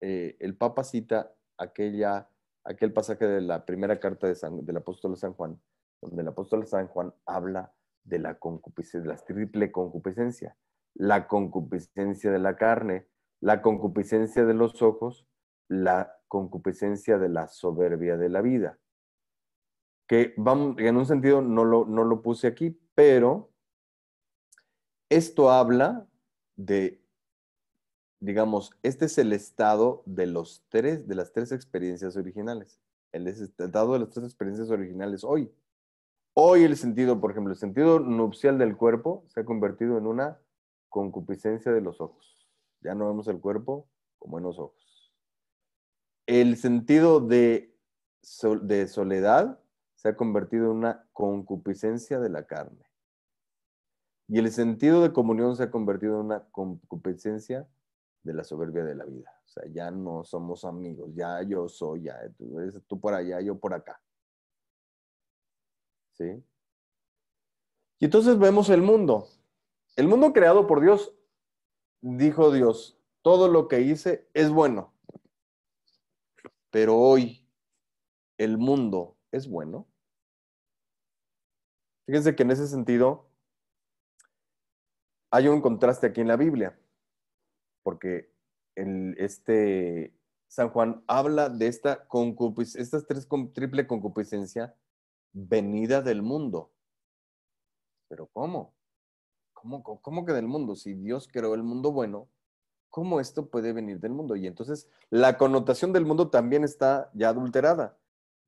eh, el Papa cita aquella, aquel pasaje de la primera carta de del apóstol San Juan, donde el apóstol San Juan habla de la concupiscencia, de la triple concupiscencia, la concupiscencia de la carne, la concupiscencia de los ojos la concupiscencia de la soberbia de la vida. Que vamos, en un sentido no lo, no lo puse aquí, pero esto habla de, digamos, este es el estado de, los tres, de las tres experiencias originales. El estado de las tres experiencias originales hoy. Hoy el sentido, por ejemplo, el sentido nupcial del cuerpo se ha convertido en una concupiscencia de los ojos. Ya no vemos el cuerpo como en los ojos el sentido de, soledad se ha convertido en una concupiscencia de la carne. Y el sentido de comunión se ha convertido en una concupiscencia de la soberbia de la vida. O sea, ya no somos amigos, ya yo soy, ya tú, tú por allá, yo por acá. ¿Sí? Y entonces vemos el mundo. El mundo creado por Dios, dijo Dios, todo lo que hice es bueno. Pero hoy el mundo es bueno. Fíjense que en ese sentido hay un contraste aquí en la Biblia, porque el, este San Juan habla de esta concupis, estas tres triple concupiscencia venida del mundo. Pero ¿Cómo, ¿Cómo que del mundo? Si Dios creó el mundo bueno, cómo esto puede venir del mundo. Y entonces la connotación del mundo también está ya adulterada.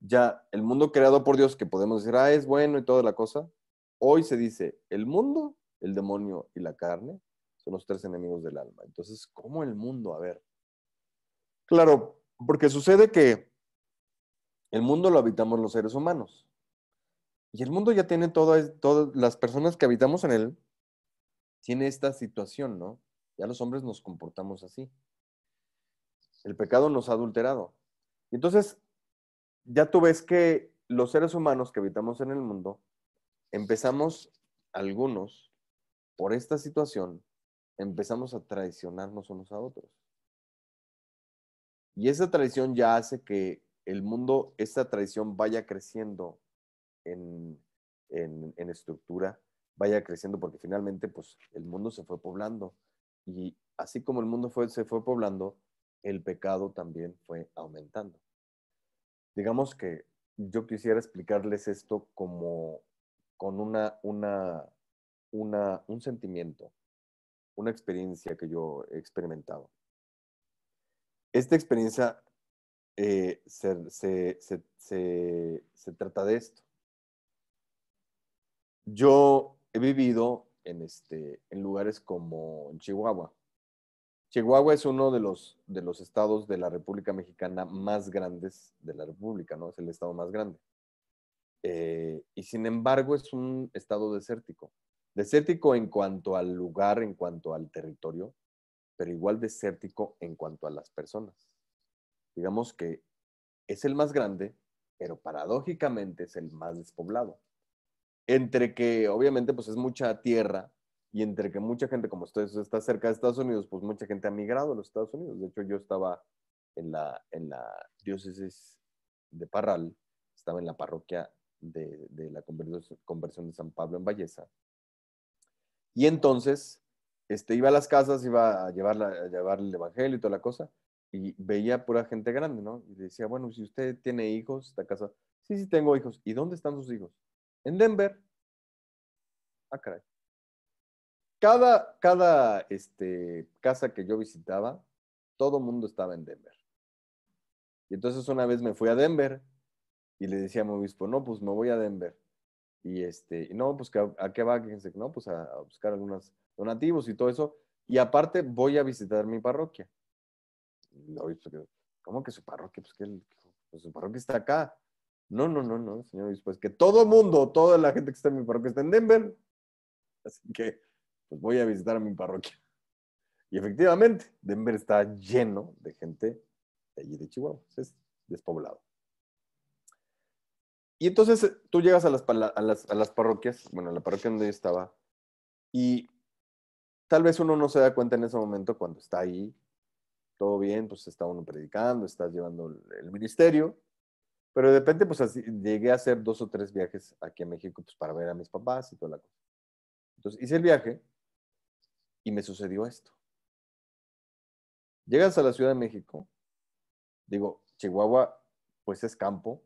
Ya el mundo creado por Dios, que podemos decir, ah, es bueno y toda la cosa, hoy se dice, el mundo, el demonio y la carne son los tres enemigos del alma. Entonces, ¿cómo el mundo? A ver. Claro, porque sucede que el mundo lo habitamos los seres humanos. Y el mundo ya tiene todas, todas las personas que habitamos en él, tiene esta situación, ¿no? Ya los hombres nos comportamos así. El pecado nos ha adulterado. Y entonces, ya tú ves que los seres humanos que habitamos en el mundo, empezamos, algunos, por esta situación, empezamos a traicionarnos unos a otros. Y esa traición ya hace que el mundo, esta traición vaya creciendo en, estructura, vaya creciendo, porque finalmente pues, el mundo se fue poblando. Y así como el mundo fue, se fue poblando, el pecado también fue aumentando. Digamos que yo quisiera explicarles esto como con una, una, un sentimiento, una experiencia que yo he experimentado. Esta experiencia eh, se, se trata de esto. Yo he vivido en, este, en lugares como Chihuahua. Chihuahua es uno de los, de los estados de la República Mexicana más grandes de la República, ¿no? Es el estado más grande. Eh, y sin embargo es un estado desértico. Desértico en cuanto al lugar, en cuanto al territorio, pero igual desértico en cuanto a las personas. Digamos que es el más grande, pero paradójicamente es el más despoblado entre que obviamente pues es mucha tierra y entre que mucha gente, como ustedes está cerca de Estados Unidos, pues mucha gente ha migrado a los Estados Unidos. De hecho, yo estaba en la, en la diócesis de Parral, estaba en la parroquia de, la conversión de San Pablo en Valleza. Y entonces, este, iba a las casas, iba a llevar, a llevar el evangelio y toda la cosa, y veía pura gente grande, ¿no? Y decía, bueno, si usted tiene hijos, está casa, sí, sí, tengo hijos. ¿Y dónde están sus hijos? en Denver. Ah, caray. Cada, cada este, casa que yo visitaba, todo mundo estaba en Denver. Y entonces una vez me fui a Denver y le decía a mi obispo, no, pues me voy a Denver. Y este, pues, no, pues a, qué va, fíjense, no, pues a, buscar algunos donativos y todo eso. Y aparte voy a visitar mi parroquia. ¿cómo que su parroquia? Pues que pues su parroquia está acá. No, no, no, no, señor Pues que todo mundo, toda la gente que está en mi parroquia está en Denver. Así que, pues voy a visitar a mi parroquia. Y efectivamente, Denver está lleno de gente de allí de Chihuahua. Es despoblado. Y entonces eh, tú llegas a las, a las parroquias, bueno, a la parroquia donde yo estaba, y tal vez uno no se da cuenta en ese momento cuando está ahí, todo bien, pues está uno predicando, estás llevando el ministerio, pero de repente, pues llegué a hacer dos o tres viajes aquí a México pues, para ver a mis papás y toda la cosa. Entonces hice el viaje y me sucedió esto. Llegas a la Ciudad de México, digo, Chihuahua, pues es campo,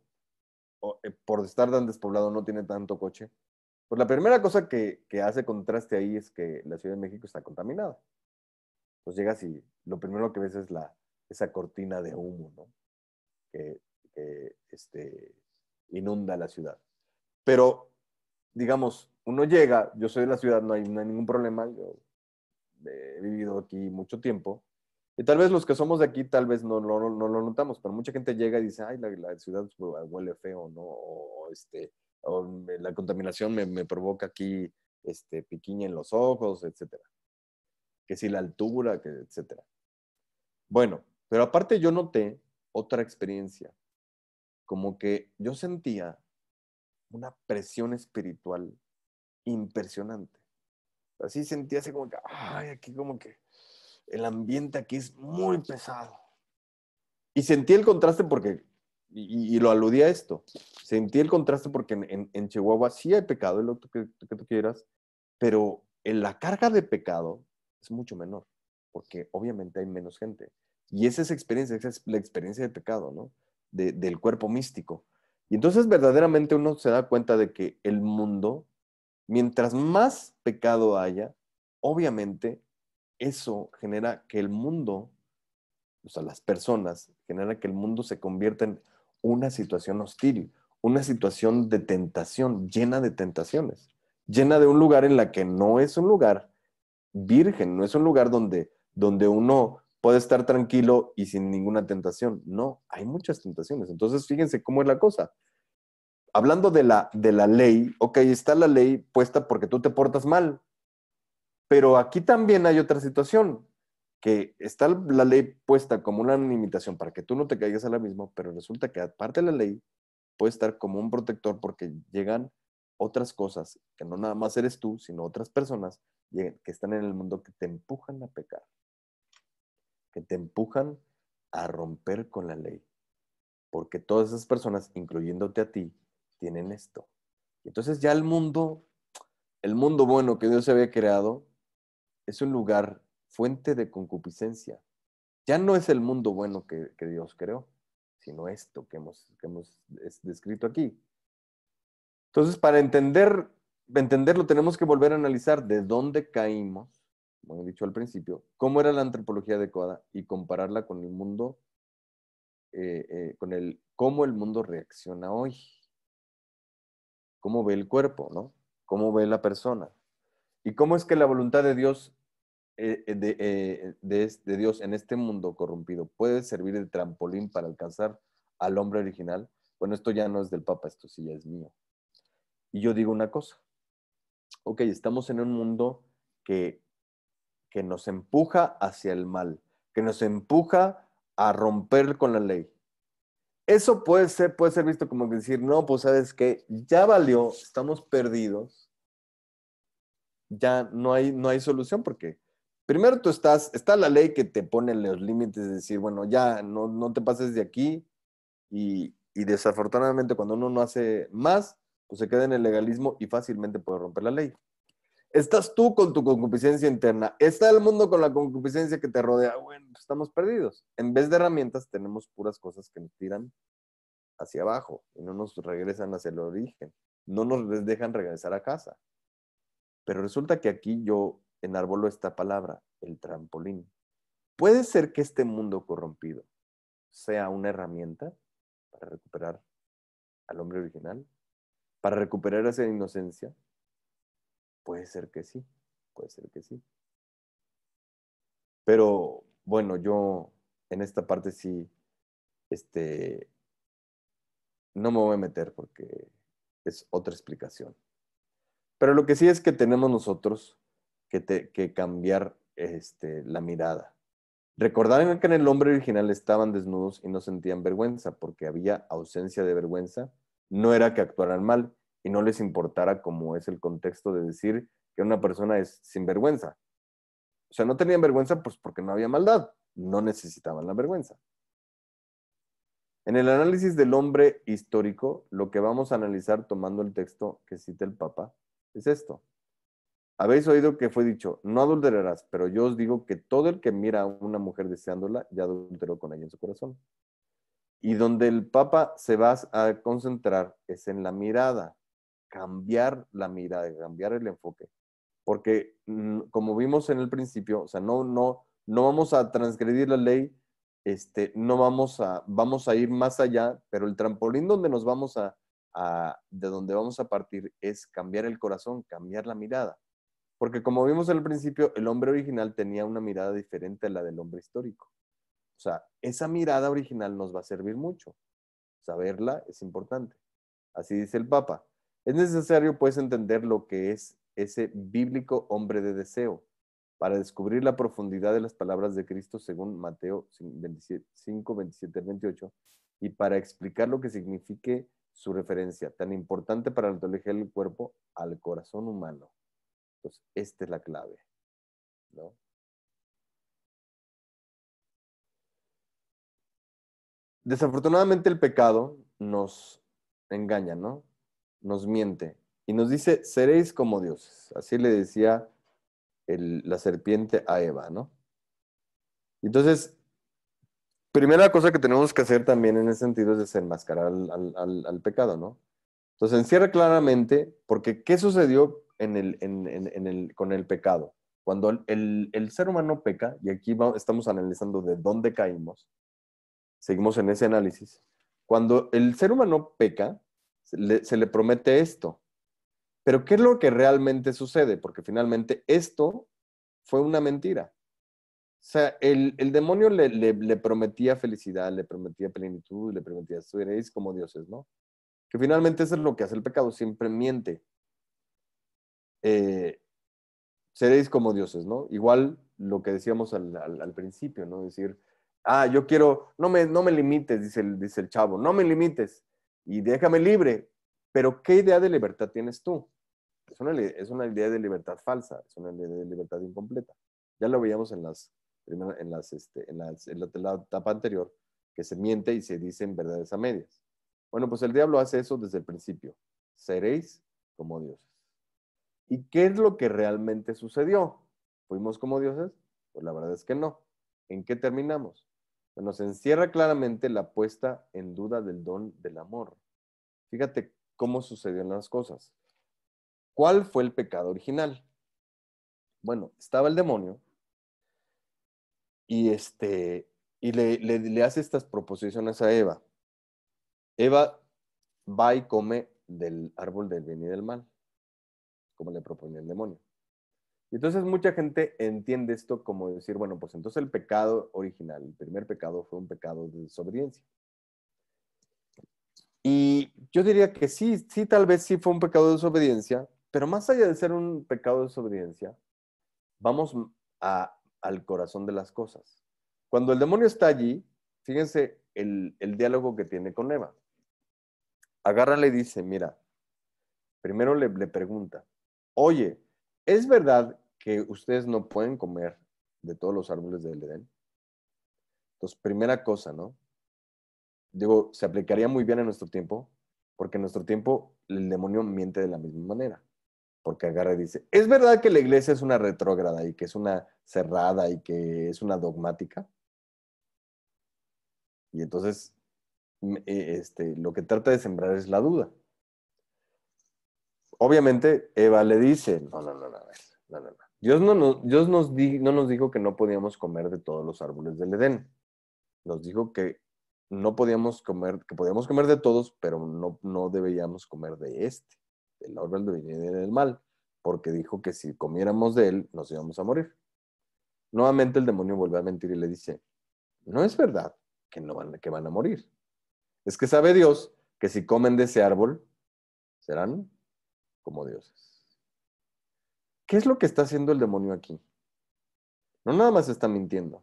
o, eh, por estar tan despoblado no tiene tanto coche. Pues la primera cosa que, hace contraste ahí es que la Ciudad de México está contaminada. Pues llegas y lo primero que ves es la, esa cortina de humo, ¿no? Eh, este, inunda la ciudad. Pero, digamos, uno llega, yo soy de la ciudad, no hay, ningún problema, yo he vivido aquí mucho tiempo, y tal vez los que somos de aquí, tal vez no, no, lo notamos, pero mucha gente llega y dice, ay, la, ciudad huele feo, ¿no? O, este, la contaminación me, me, provoca aquí este, piquiña en los ojos, etcétera. Que si la altura, que, etcétera. Bueno, pero aparte yo noté otra experiencia como que yo sentía una presión espiritual impresionante. Así sentía así como que, ay, aquí como que el ambiente aquí es muy pesado. Y sentí el contraste porque, y, lo aludí a esto, sentí el contraste porque en, Chihuahua sí hay pecado, el otro que tú quieras, pero en la carga de pecado es mucho menor, porque obviamente hay menos gente. Y esa es esa es la experiencia de pecado, ¿no? del cuerpo místico. Y entonces verdaderamente uno se da cuenta de que el mundo, mientras más pecado haya, obviamente eso genera que el mundo, o sea, las personas, genera que el mundo se convierta en una situación hostil, una situación de tentación, llena de tentaciones, llena de un lugar en la que no es un lugar virgen, no es un lugar donde, donde uno puede estar tranquilo y sin ninguna tentación. No, hay muchas tentaciones. Entonces, fíjense cómo es la cosa. Hablando de la, de la ley, ok, está la ley puesta porque tú te portas mal, pero aquí también hay otra situación, que está la ley puesta como una limitación para que tú no te caigas a la misma, pero resulta que aparte de la ley puede estar como un protector porque llegan otras cosas, que no nada más eres tú, sino otras personas que están en el mundo que te empujan a pecar te empujan a romper con la ley. Porque todas esas personas, incluyéndote a ti, tienen esto. Entonces ya el mundo, el mundo bueno que Dios había creado, es un lugar fuente de concupiscencia. Ya no es el mundo bueno que, que Dios creó, sino esto que hemos, que hemos descrito aquí. Entonces, para entender, entenderlo, tenemos que volver a analizar de dónde caímos como he dicho al principio, cómo era la antropología adecuada y compararla con el mundo, eh, eh, con el cómo el mundo reacciona hoy, cómo ve el cuerpo, ¿no? Cómo ve la persona. Y cómo es que la voluntad de Dios, eh, de, de Dios en este mundo corrompido puede servir de trampolín para alcanzar al hombre original. Bueno, esto ya no es del Papa, esto sí ya es mío. Y yo digo una cosa. Ok, estamos en un mundo que que nos empuja hacia el mal, que nos empuja a romper con la ley. Eso puede ser, puede ser visto como decir, no, pues sabes que ya valió, estamos perdidos, ya no hay, no hay solución porque primero tú estás, está la ley que te pone los límites de decir, bueno, ya no, te pases de aquí y desafortunadamente cuando uno no hace más, pues se queda en el legalismo y fácilmente puede romper la ley. Estás tú con tu concupiscencia interna. Está el mundo con la concupiscencia que te rodea. Bueno, pues estamos perdidos. En vez de herramientas, tenemos puras cosas que nos tiran hacia abajo y no nos regresan hacia el origen. No nos dejan regresar a casa. Pero resulta que aquí yo enarbolo esta palabra, el trampolín. Puede ser que este mundo corrompido sea una herramienta para recuperar al hombre original, para recuperar esa inocencia, Puede ser que sí, puede ser que sí. Pero bueno, yo en esta parte sí, este, no me voy a meter porque es otra explicación. Pero lo que sí es que tenemos nosotros que, cambiar este, la mirada. Recordarán que en el hombre original estaban desnudos y no sentían vergüenza porque había ausencia de vergüenza. No era que actuaran mal, y no les importara cómo es el contexto de decir que una persona es sinvergüenza. O sea, no tenían vergüenza pues porque no había maldad, no necesitaban la vergüenza. En el análisis del hombre histórico, lo que vamos a analizar tomando el texto que cita el Papa es esto. Habéis oído que fue dicho, no adulterarás, pero yo os digo que todo el que mira a una mujer deseándola ya adulteró con ella en su corazón. Y donde el Papa se va a concentrar es en la mirada, cambiar la mirada, cambiar el enfoque. Porque mm, como vimos en el principio, o sea, no, no, no vamos a transgredir la ley, este, no vamos a, vamos a ir más allá, pero el trampolín donde nos vamos a, de donde vamos a partir es cambiar el corazón, cambiar la mirada. Porque como vimos en el principio, el hombre original tenía una mirada diferente a la del hombre histórico. O sea, esa mirada original nos va a servir mucho. Saberla es importante. Así dice el Papa. Es necesario pues entender lo que es ese bíblico hombre de deseo para descubrir la profundidad de las palabras de Cristo según Mateo 5, 27 28 y para explicar lo que signifique su referencia tan importante para la el del cuerpo al corazón humano. Entonces, esta es la clave. ¿no? Desafortunadamente el pecado nos engaña, ¿no? nos miente y nos dice, seréis como dioses. Así le decía la serpiente a Eva, ¿no? Entonces, primera cosa que tenemos que hacer también en ese sentido es desenmascarar al, pecado, ¿no? Entonces, encierra claramente, porque ¿qué sucedió en el, con el pecado? Cuando el, ser humano peca, y aquí estamos analizando de dónde caímos, seguimos en ese análisis, cuando el ser humano peca, se le, promete esto. Pero ¿qué es lo que realmente sucede? Porque finalmente esto fue una mentira. O sea, el, demonio le, le, prometía felicidad, le prometía plenitud, le prometía seréis como dioses, ¿no? Que finalmente eso es lo que hace el pecado, siempre miente. Eh, seréis como dioses, ¿no? Igual lo que decíamos al, principio, ¿no? Decir, ah, yo quiero, no me, no me limites, dice dice el chavo, no me limites y déjame libre. Pero ¿qué idea de libertad tienes tú? Es una, idea de libertad falsa, es una idea de libertad incompleta. Ya lo veíamos en las, este, en la, etapa anterior, que se miente y se dicen verdades a medias. Bueno, pues el diablo hace eso desde el principio. Seréis como dioses. ¿Y qué es lo que realmente sucedió? ¿Fuimos como dioses? Pues la verdad es que no. ¿En qué terminamos? nos encierra claramente la puesta en duda del don del amor. Fíjate cómo sucedieron las cosas. ¿Cuál fue el pecado original? Bueno, estaba el demonio y, este, y le hace estas proposiciones a Eva. Eva va y come del árbol del bien y del mal, como le proponía el demonio. Y entonces mucha gente entiende esto como decir, bueno, pues entonces el pecado original, el primer pecado fue un pecado de desobediencia. Y yo diría que sí, sí, tal vez sí fue un pecado de desobediencia, pero más allá de ser un pecado de desobediencia, vamos al corazón de las cosas. Cuando el demonio está allí, fíjense el, diálogo que tiene con Eva. Agárrale y dice, mira, primero le pregunta, oye, ¿Es verdad que ustedes no pueden comer de todos los árboles del Edén? Entonces, primera cosa, ¿no? Digo, se aplicaría muy bien en nuestro tiempo, porque en nuestro tiempo el demonio miente de la misma manera. Porque agarra y dice, ¿es verdad que la iglesia es una retrógrada y que es una cerrada y que es una dogmática? Y entonces, eh, este, lo que trata de sembrar es la duda obviamente Eva le dice, no, no, no, no, no, no, Dios, no nos, Dios no nos dijo que no podíamos comer de todos los árboles del Edén. Nos dijo que no podíamos comer, que podíamos comer de todos, pero no, no debíamos comer de este, del árbol del bien del mal, porque dijo que si comiéramos de él nos íbamos a morir. Nuevamente el demonio vuelve a mentir y le dice, no es verdad que, no que van a morir. Es que sabe Dios que si comen de ese árbol, serán como dioses. ¿Qué es lo que está haciendo el demonio aquí? No nada más está mintiendo.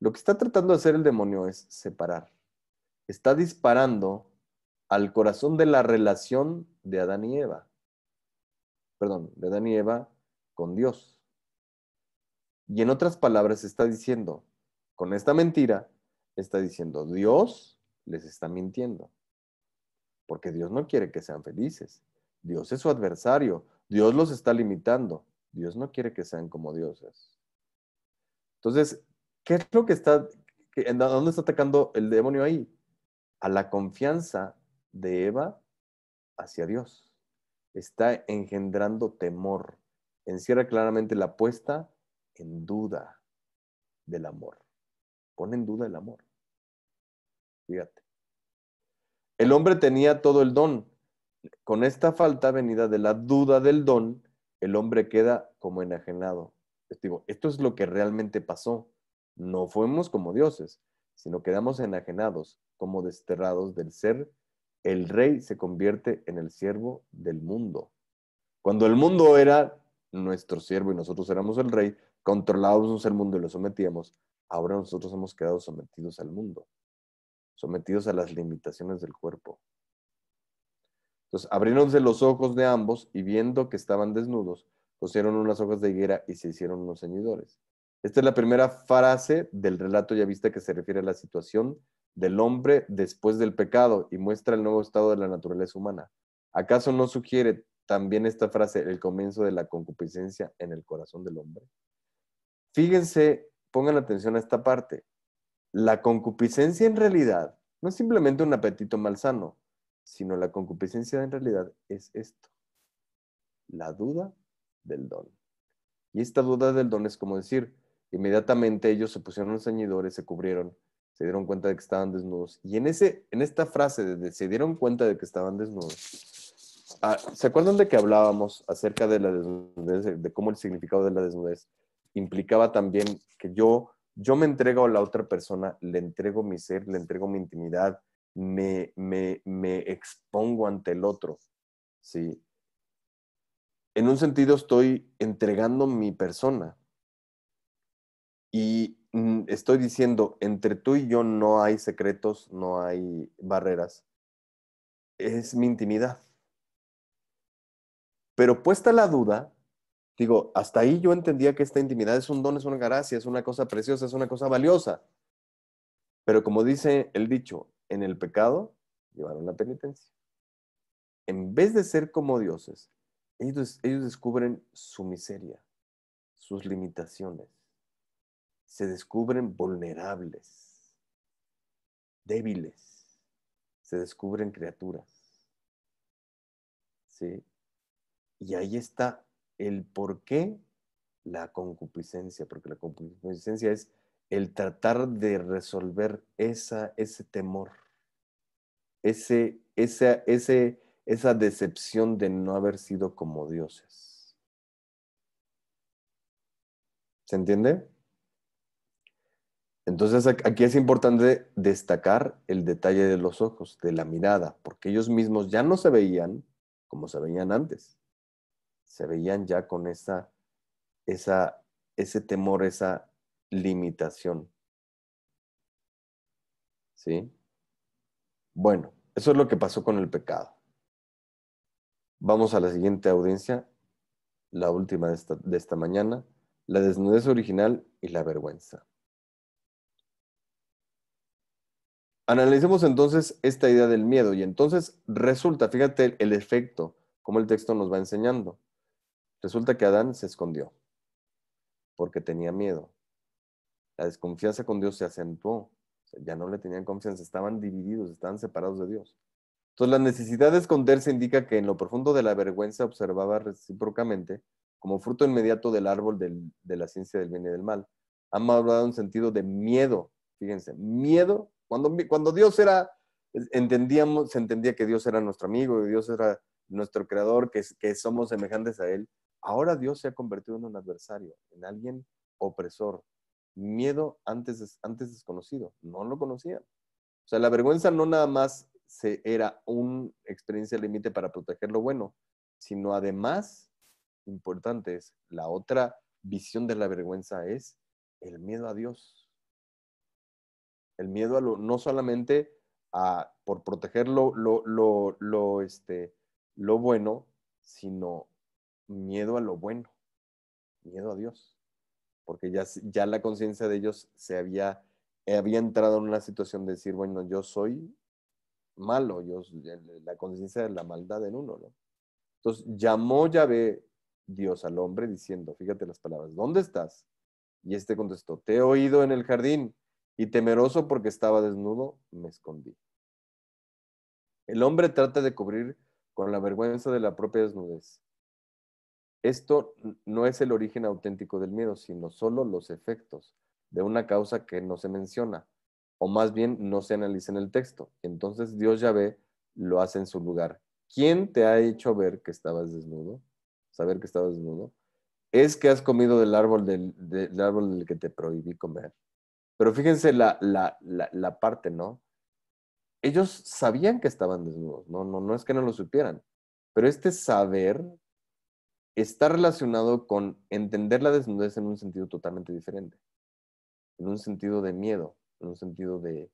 Lo que está tratando de hacer el demonio es separar. Está disparando al corazón de la relación de Adán y Eva. Perdón, de Adán y Eva con Dios. Y en otras palabras está diciendo, con esta mentira, está diciendo, Dios les está mintiendo. Porque Dios no quiere que sean felices. Dios es su adversario. Dios los está limitando. Dios no quiere que sean como dioses. Entonces, ¿qué es lo que está, dónde está atacando el demonio ahí? A la confianza de Eva hacia Dios. Está engendrando temor. Encierra claramente la apuesta en duda del amor. Pone en duda el amor. Fíjate. El hombre tenía todo el don, con esta falta venida de la duda del don, el hombre queda como enajenado. esto es lo que realmente pasó. No fuimos como dioses, sino quedamos enajenados, como desterrados del ser. El rey se convierte en el siervo del mundo. Cuando el mundo era nuestro siervo y nosotros éramos el rey, controlábamos el mundo y lo sometíamos, ahora nosotros hemos quedado sometidos al mundo, sometidos a las limitaciones del cuerpo, entonces abriéronse los ojos de ambos y viendo que estaban desnudos, cosieron unas hojas de higuera y se hicieron unos ceñidores. Esta es la primera frase del relato ya vista que se refiere a la situación del hombre después del pecado y muestra el nuevo estado de la naturaleza humana. ¿Acaso no sugiere también esta frase el comienzo de la concupiscencia en el corazón del hombre? Fíjense, pongan atención a esta parte. La concupiscencia en realidad no es simplemente un apetito malsano, sino la concupiscencia en realidad es esto, la duda del don. Y esta duda del don es como decir, inmediatamente ellos se pusieron los ceñidores, se cubrieron, se dieron cuenta de que estaban desnudos. Y en, ese, en esta frase se dieron cuenta de que estaban desnudos, ah, ¿se acuerdan de que hablábamos acerca de la desnudez, de cómo el significado de la desnudez implicaba también que yo, yo me entrego a la otra persona, le entrego mi ser, le entrego mi intimidad, me, expongo ante el otro, ¿sí? En un sentido estoy entregando mi persona y mm, estoy diciendo, entre tú y yo no hay secretos, no hay barreras, es mi intimidad. Pero puesta la duda, digo, hasta ahí yo entendía que esta intimidad es un don, es una gracia, es una cosa preciosa, es una cosa valiosa. Pero como dice el dicho, en el pecado, llevaron la penitencia. En vez de ser como dioses, ellos, ellos descubren su miseria, sus limitaciones. Se descubren vulnerables, débiles. Se descubren criaturas. ¿Sí? Y ahí está el por qué la concupiscencia, porque la concupiscencia es el tratar de resolver ese temor, ese, esa, decepción de no haber sido como dioses. ¿Se entiende? Entonces aquí es importante destacar el detalle de los ojos, de la mirada, porque ellos mismos ya no se veían como se veían antes. Se veían ya con esa, esa, ese temor, esa, limitación. ¿Sí? Bueno, eso es lo que pasó con el pecado. Vamos a la siguiente audiencia, la última de esta, mañana, la desnudez original y la vergüenza. Analicemos entonces esta idea del miedo y entonces resulta, fíjate el, el efecto, como el texto nos va enseñando. Resulta que Adán se escondió porque tenía miedo la desconfianza con Dios se acentuó. ya no le tenían confianza, estaban divididos, estaban separados de Dios. Entonces, la necesidad de esconderse indica que en lo profundo de la vergüenza observaba recíprocamente, como fruto inmediato del árbol de la ciencia del bien y del mal. Ha madurado un sentido de miedo, fíjense, miedo. Cuando, cuando Dios era, entendíamos, se entendía que Dios era nuestro amigo, que Dios era nuestro creador, que, que somos semejantes a Él. Ahora Dios se ha convertido en un adversario, en alguien opresor, miedo antes, antes desconocido. No lo conocían. O sea, la vergüenza no nada más se, era una experiencia límite para proteger lo bueno, sino además, importante es, la otra visión de la vergüenza es el miedo a Dios. El miedo a lo, no solamente a, por proteger lo, lo, lo, lo, este, lo bueno, sino miedo a lo bueno, miedo a Dios porque ya, ya la conciencia de ellos se había, había entrado en una situación de decir, bueno, yo soy malo, yo, la conciencia de la maldad en uno, ¿no? Entonces llamó Yahvé Dios al hombre diciendo, fíjate las palabras, ¿dónde estás? Y este contestó, te he oído en el jardín y temeroso porque estaba desnudo, me escondí. El hombre trata de cubrir con la vergüenza de la propia desnudez esto no es el origen auténtico del miedo, sino solo los efectos de una causa que no se menciona, o más bien no se analiza en el texto. Entonces Dios ya ve, lo hace en su lugar. ¿Quién te ha hecho ver que estabas desnudo? Saber que estabas desnudo. Es que has comido del árbol del, árbol del que te prohibí comer. Pero fíjense la, parte, ¿no? Ellos sabían que estaban desnudos, no, no, no es que no lo supieran, pero este saber está relacionado con entender la desnudez en un sentido totalmente diferente, en un sentido de miedo, en un sentido de,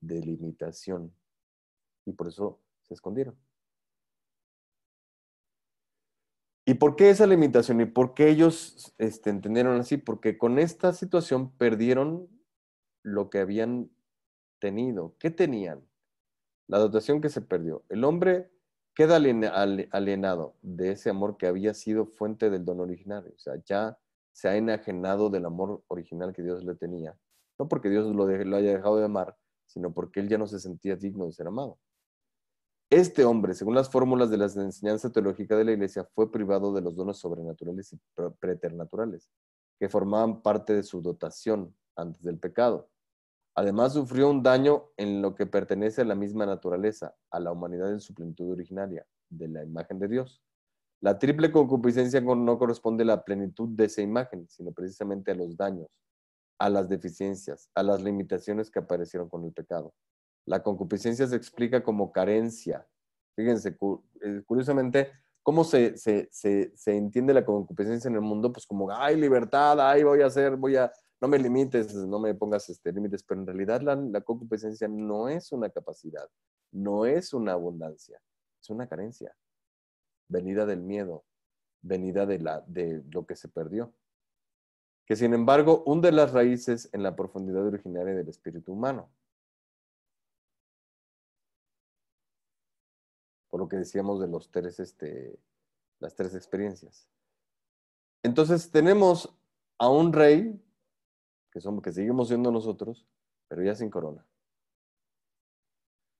limitación. Y por eso se escondieron. ¿Y por qué esa limitación? ¿Y por qué ellos este, entendieron así? Porque con esta situación perdieron lo que habían tenido. ¿Qué tenían? La dotación que se perdió. El hombre queda alienado de ese amor que había sido fuente del don originario. O sea, ya se ha enajenado del amor original que Dios le tenía. No porque Dios lo, lo, haya dejado de amar, sino porque él ya no se sentía digno de ser amado. Este hombre, según las fórmulas de la enseñanza teológica de la Iglesia, fue privado de los dones sobrenaturales y preternaturales, que formaban parte de su dotación antes del pecado. Además, sufrió un daño en lo que pertenece a la misma naturaleza, a la humanidad en su plenitud originaria, de la imagen de Dios. La triple concupiscencia no corresponde a la plenitud de esa imagen, sino precisamente a los daños, a las deficiencias, a las limitaciones que aparecieron con el pecado. La concupiscencia se explica como carencia. Fíjense, eh, curiosamente, ¿cómo se, entiende la concupiscencia en el mundo? Pues como, ay, libertad, ay, voy a hacer, voy a no me limites, no me pongas este, límites, pero en realidad la, concupiscencia no es una capacidad, no es una abundancia, es una carencia, venida del miedo, venida de, la, de lo que se perdió, que sin embargo hunde las raíces en la profundidad originaria del espíritu humano. Por lo que decíamos de los tres, este, las tres experiencias. Entonces tenemos a un rey que, somos, que seguimos siendo nosotros, pero ya sin corona.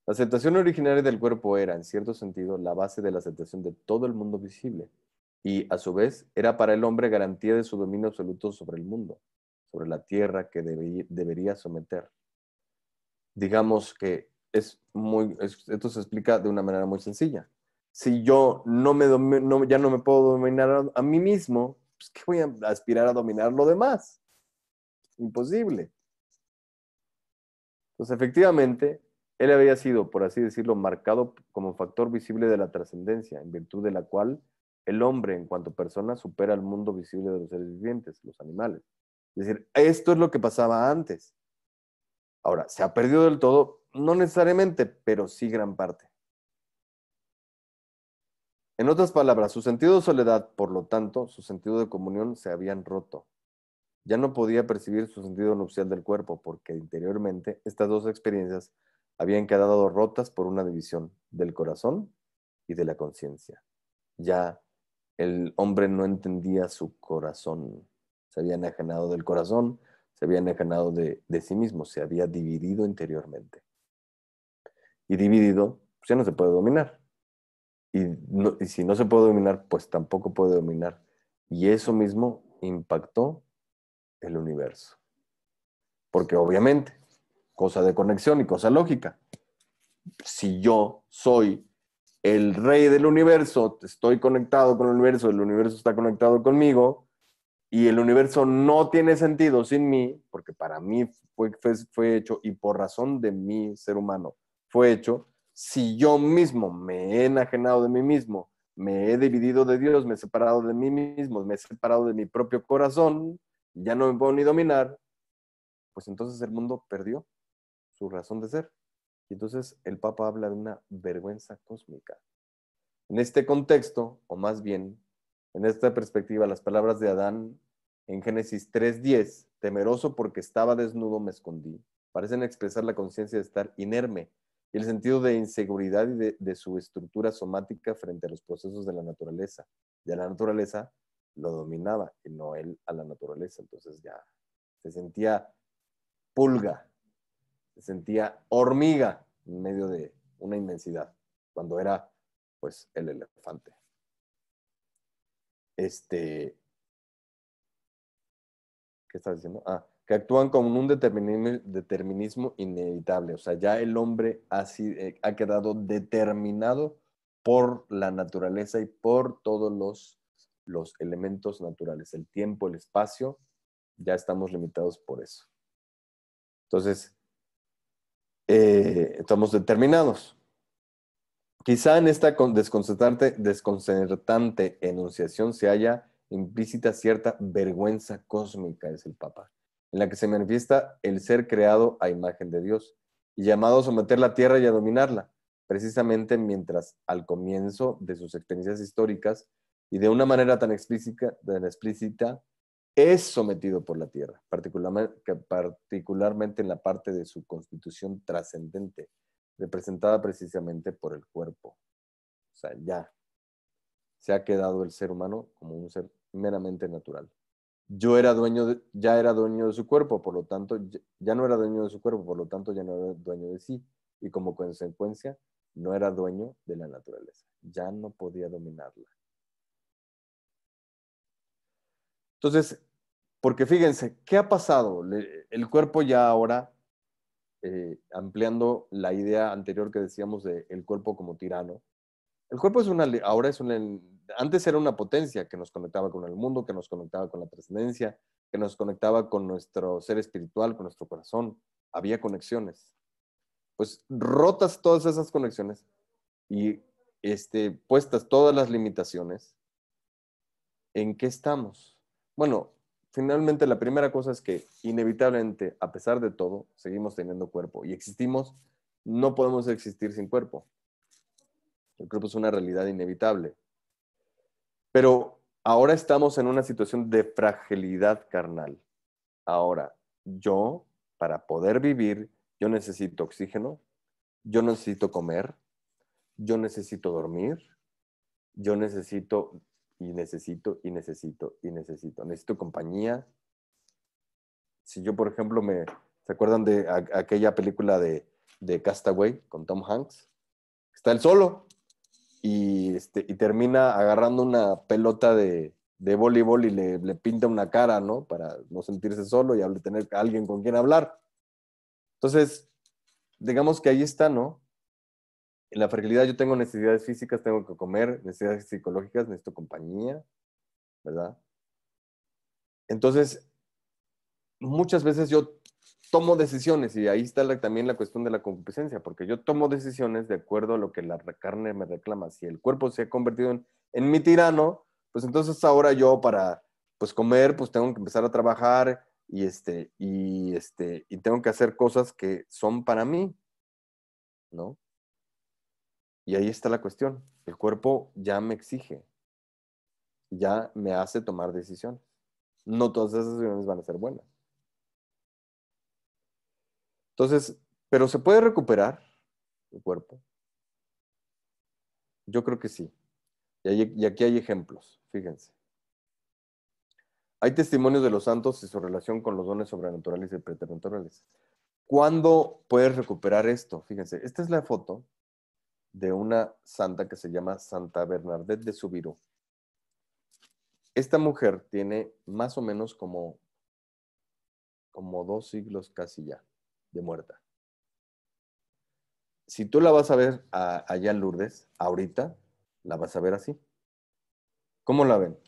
La aceptación originaria del cuerpo era, en cierto sentido, la base de la aceptación de todo el mundo visible y, a su vez, era para el hombre garantía de su dominio absoluto sobre el mundo, sobre la tierra que debería someter. Digamos que es muy, esto se explica de una manera muy sencilla. Si yo no me ya no me puedo dominar a, mí mismo, pues, ¿qué voy a aspirar a dominar lo demás? imposible. Entonces, efectivamente, él había sido, por así decirlo, marcado como factor visible de la trascendencia, en virtud de la cual el hombre, en cuanto persona, supera el mundo visible de los seres vivientes, los animales. Es decir, esto es lo que pasaba antes. Ahora, ¿se ha perdido del todo? No necesariamente, pero sí gran parte. En otras palabras, su sentido de soledad, por lo tanto, su sentido de comunión se habían roto. Ya no podía percibir su sentido nupcial del cuerpo porque interiormente estas dos experiencias habían quedado rotas por una división del corazón y de la conciencia. Ya el hombre no entendía su corazón, se había enajenado del corazón, se había enajenado de, sí mismo, se había dividido interiormente. Y dividido, pues, ya no se puede dominar. y si no se puede dominar, pues tampoco puede dominar. Y eso mismo impactó el universo. Porque obviamente, cosa de conexión y cosa lógica. Si yo soy el rey del universo, estoy conectado con el universo, el universo está conectado conmigo, y el universo no tiene sentido sin mí, porque para mí fue, fue, hecho y por razón de mi ser humano, fue hecho, si yo mismo me he enajenado de mí mismo, me he dividido de Dios, me he separado de mí mismo, me he separado de mi propio corazón, ya no me puedo ni dominar, pues entonces el mundo perdió su razón de ser. Y entonces el Papa habla de una vergüenza cósmica. En este contexto, o más bien, en esta perspectiva, las palabras de Adán en Génesis 3.10, temeroso porque estaba desnudo me escondí, parecen expresar la conciencia de estar inerme y el sentido de inseguridad y de, de su estructura somática frente a los procesos de la naturaleza, y a la naturaleza lo dominaba y no él a la naturaleza. Entonces ya se sentía pulga, se sentía hormiga en medio de una inmensidad, cuando era pues el elefante. Este, ¿qué estás diciendo? Ah, que actúan con un determinismo, inevitable. O sea, ya el hombre ha, eh, ha quedado determinado por la naturaleza y por todos los los elementos naturales, el tiempo, el espacio, ya estamos limitados por eso. Entonces, eh, estamos determinados. Quizá en esta desconcertante, desconcertante enunciación se haya implícita cierta vergüenza cósmica, es el Papa, en la que se manifiesta el ser creado a imagen de Dios y llamado a someter la tierra y a dominarla, precisamente mientras al comienzo de sus experiencias históricas y de una manera tan explícita, explícita es sometido por la tierra, particularmente, particularmente en la parte de su constitución trascendente, representada precisamente por el cuerpo. O sea, ya se ha quedado el ser humano como un ser meramente natural. Yo era dueño, ya era dueño de su cuerpo, por lo tanto, ya no era dueño de su cuerpo, por lo tanto, ya no era dueño de sí. Y como consecuencia, no era dueño de la naturaleza. Ya no podía dominarla. Entonces, porque fíjense, ¿qué ha pasado? el cuerpo ya ahora, eh, ampliando la idea anterior que decíamos del cuerpo como tirano, el cuerpo es una, ahora es una, antes era una potencia que nos conectaba con el mundo, que nos conectaba con la trascendencia, que nos conectaba con nuestro ser espiritual, con nuestro corazón. Había conexiones. Pues rotas todas esas conexiones y este, puestas todas las limitaciones, ¿en qué estamos? bueno, finalmente la primera cosa es que inevitablemente, a pesar de todo, seguimos teniendo cuerpo y existimos, no podemos existir sin cuerpo. El cuerpo es una realidad inevitable. Pero ahora estamos en una situación de fragilidad carnal. Ahora, yo, para poder vivir, yo necesito oxígeno, yo necesito comer, yo necesito dormir, yo necesito y necesito y necesito y necesito. Necesito compañía. Si yo, por ejemplo, me... ¿Se acuerdan de aquella película de, de, Castaway con Tom Hanks? Está él solo y, este, y termina agarrando una pelota de, de voleibol y le, le, pinta una cara, ¿no? Para no sentirse solo y tener a alguien con quien hablar. Entonces, digamos que ahí está, ¿no? en la fragilidad yo tengo necesidades físicas, tengo que comer, necesidades psicológicas, necesito compañía, ¿verdad? Entonces, muchas veces yo tomo decisiones y ahí está también la cuestión de la concupiscencia, porque yo tomo decisiones de acuerdo a lo que la carne me reclama. Si el cuerpo se ha convertido en, en mi tirano, pues entonces ahora yo para pues comer, pues tengo que empezar a trabajar y este y este y tengo que hacer cosas que son para mí, ¿no? Y ahí está la cuestión. El cuerpo ya me exige, ya me hace tomar decisiones. No todas esas decisiones van a ser buenas. Entonces, pero se puede recuperar el cuerpo. Yo creo que sí. Y, y aquí hay ejemplos, fíjense. Hay testimonios de los santos y su relación con los dones sobrenaturales y preternaturales. ¿Cuándo puedes recuperar esto? Fíjense, esta es la foto de una santa que se llama Santa Bernadette de Subirú. Esta mujer tiene más o menos como, como dos siglos casi ya de muerta. Si tú la vas a ver a, allá en Lourdes, ahorita, la vas a ver así. ¿Cómo la ven?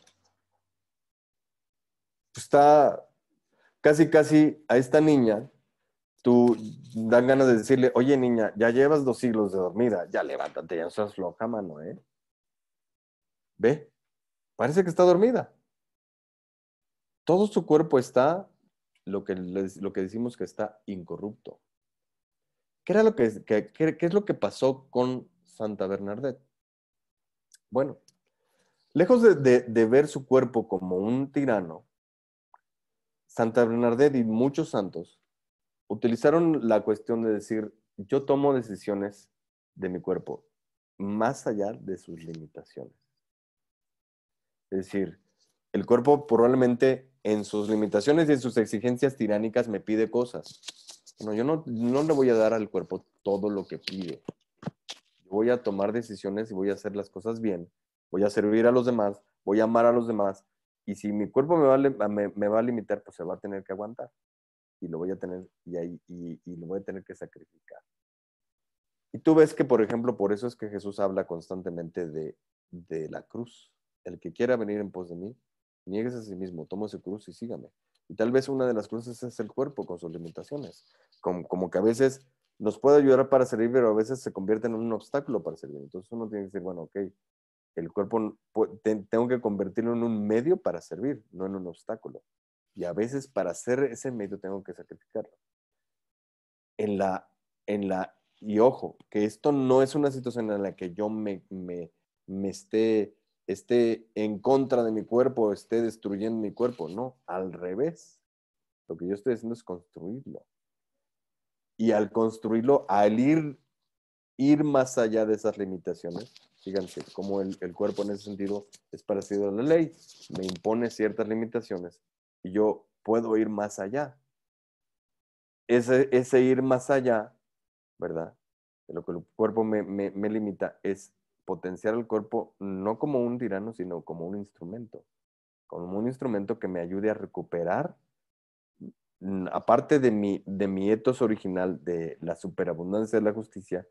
Pues está casi, casi a esta niña tú dan ganas de decirle, oye niña, ya llevas dos siglos de dormida, ya levántate, ya no seas floja, mano, ¿eh? Ve, parece que está dormida. Todo su cuerpo está, lo que, lo que decimos que está incorrupto. ¿Qué, era lo que, ¿Qué es lo que pasó con Santa Bernadette? Bueno, lejos de, ver su cuerpo como un tirano, Santa Bernadette y muchos santos utilizaron la cuestión de decir, yo tomo decisiones de mi cuerpo más allá de sus limitaciones. Es decir, el cuerpo probablemente en sus limitaciones y en sus exigencias tiránicas me pide cosas. No, yo no, le voy a dar al cuerpo todo lo que pide. Voy a tomar decisiones y voy a hacer las cosas bien. Voy a servir a los demás, voy a amar a los demás. Y si mi cuerpo me va, me va a limitar, pues se va a tener que aguantar y lo voy a tener y, ahí, lo voy a tener que sacrificar. Y tú ves que, por ejemplo, por eso es que Jesús habla constantemente de, la cruz. El que quiera venir en pos de mí, niegues a sí mismo, toma su cruz y sígame. Y tal vez una de las cruces es el cuerpo con sus limitaciones, como, como que a veces nos puede ayudar para servir, pero a veces se convierte en un obstáculo para servir. Entonces uno tiene que decir, bueno, ok, el cuerpo tengo que convertirlo en un medio para servir, no en un obstáculo. Y a veces para hacer ese medio tengo que sacrificarlo. En la, en la, y ojo, que esto no es una situación en la que yo me, esté, esté en contra de mi cuerpo, esté destruyendo mi cuerpo, no, al revés. Lo que yo estoy haciendo es construirlo. Y al construirlo, al ir, ir más allá de esas limitaciones, fíjense como el, el, cuerpo en ese sentido es parecido a la ley, me impone ciertas limitaciones yo puedo ir más allá. Ese, ese ir más allá, ¿verdad? De lo que el cuerpo me, limita es potenciar el cuerpo no como un tirano, sino como un instrumento, como un instrumento que me ayude a recuperar, mm, aparte de mi, de mi etos original de la superabundancia de la justicia,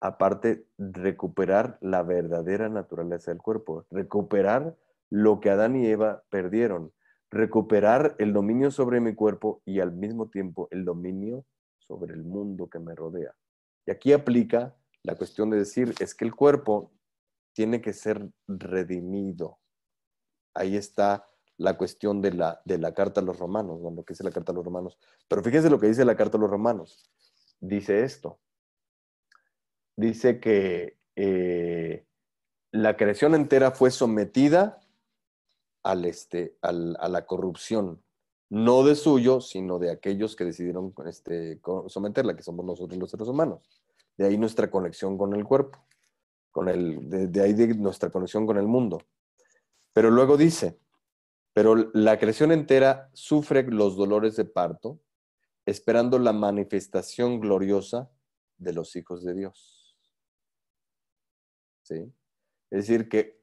aparte recuperar la verdadera naturaleza del cuerpo, recuperar lo que Adán y Eva perdieron, recuperar el dominio sobre mi cuerpo y al mismo tiempo el dominio sobre el mundo que me rodea. Y aquí aplica la cuestión de decir, es que el cuerpo tiene que ser redimido. Ahí está la cuestión de la, carta a los romanos, cuando que dice la carta a los romanos. Pero fíjense lo que dice la carta a los romanos. Dice esto. Dice que eh, la creación entera fue sometida al este, a la corrupción, no de suyo, sino de aquellos que decidieron este, someterla, que somos nosotros los seres humanos. De ahí nuestra conexión con el cuerpo, con el, de, ahí nuestra conexión con el mundo. Pero luego dice, pero la creación entera sufre los dolores de parto, esperando la manifestación gloriosa de los hijos de Dios. ¿Sí? Es decir, que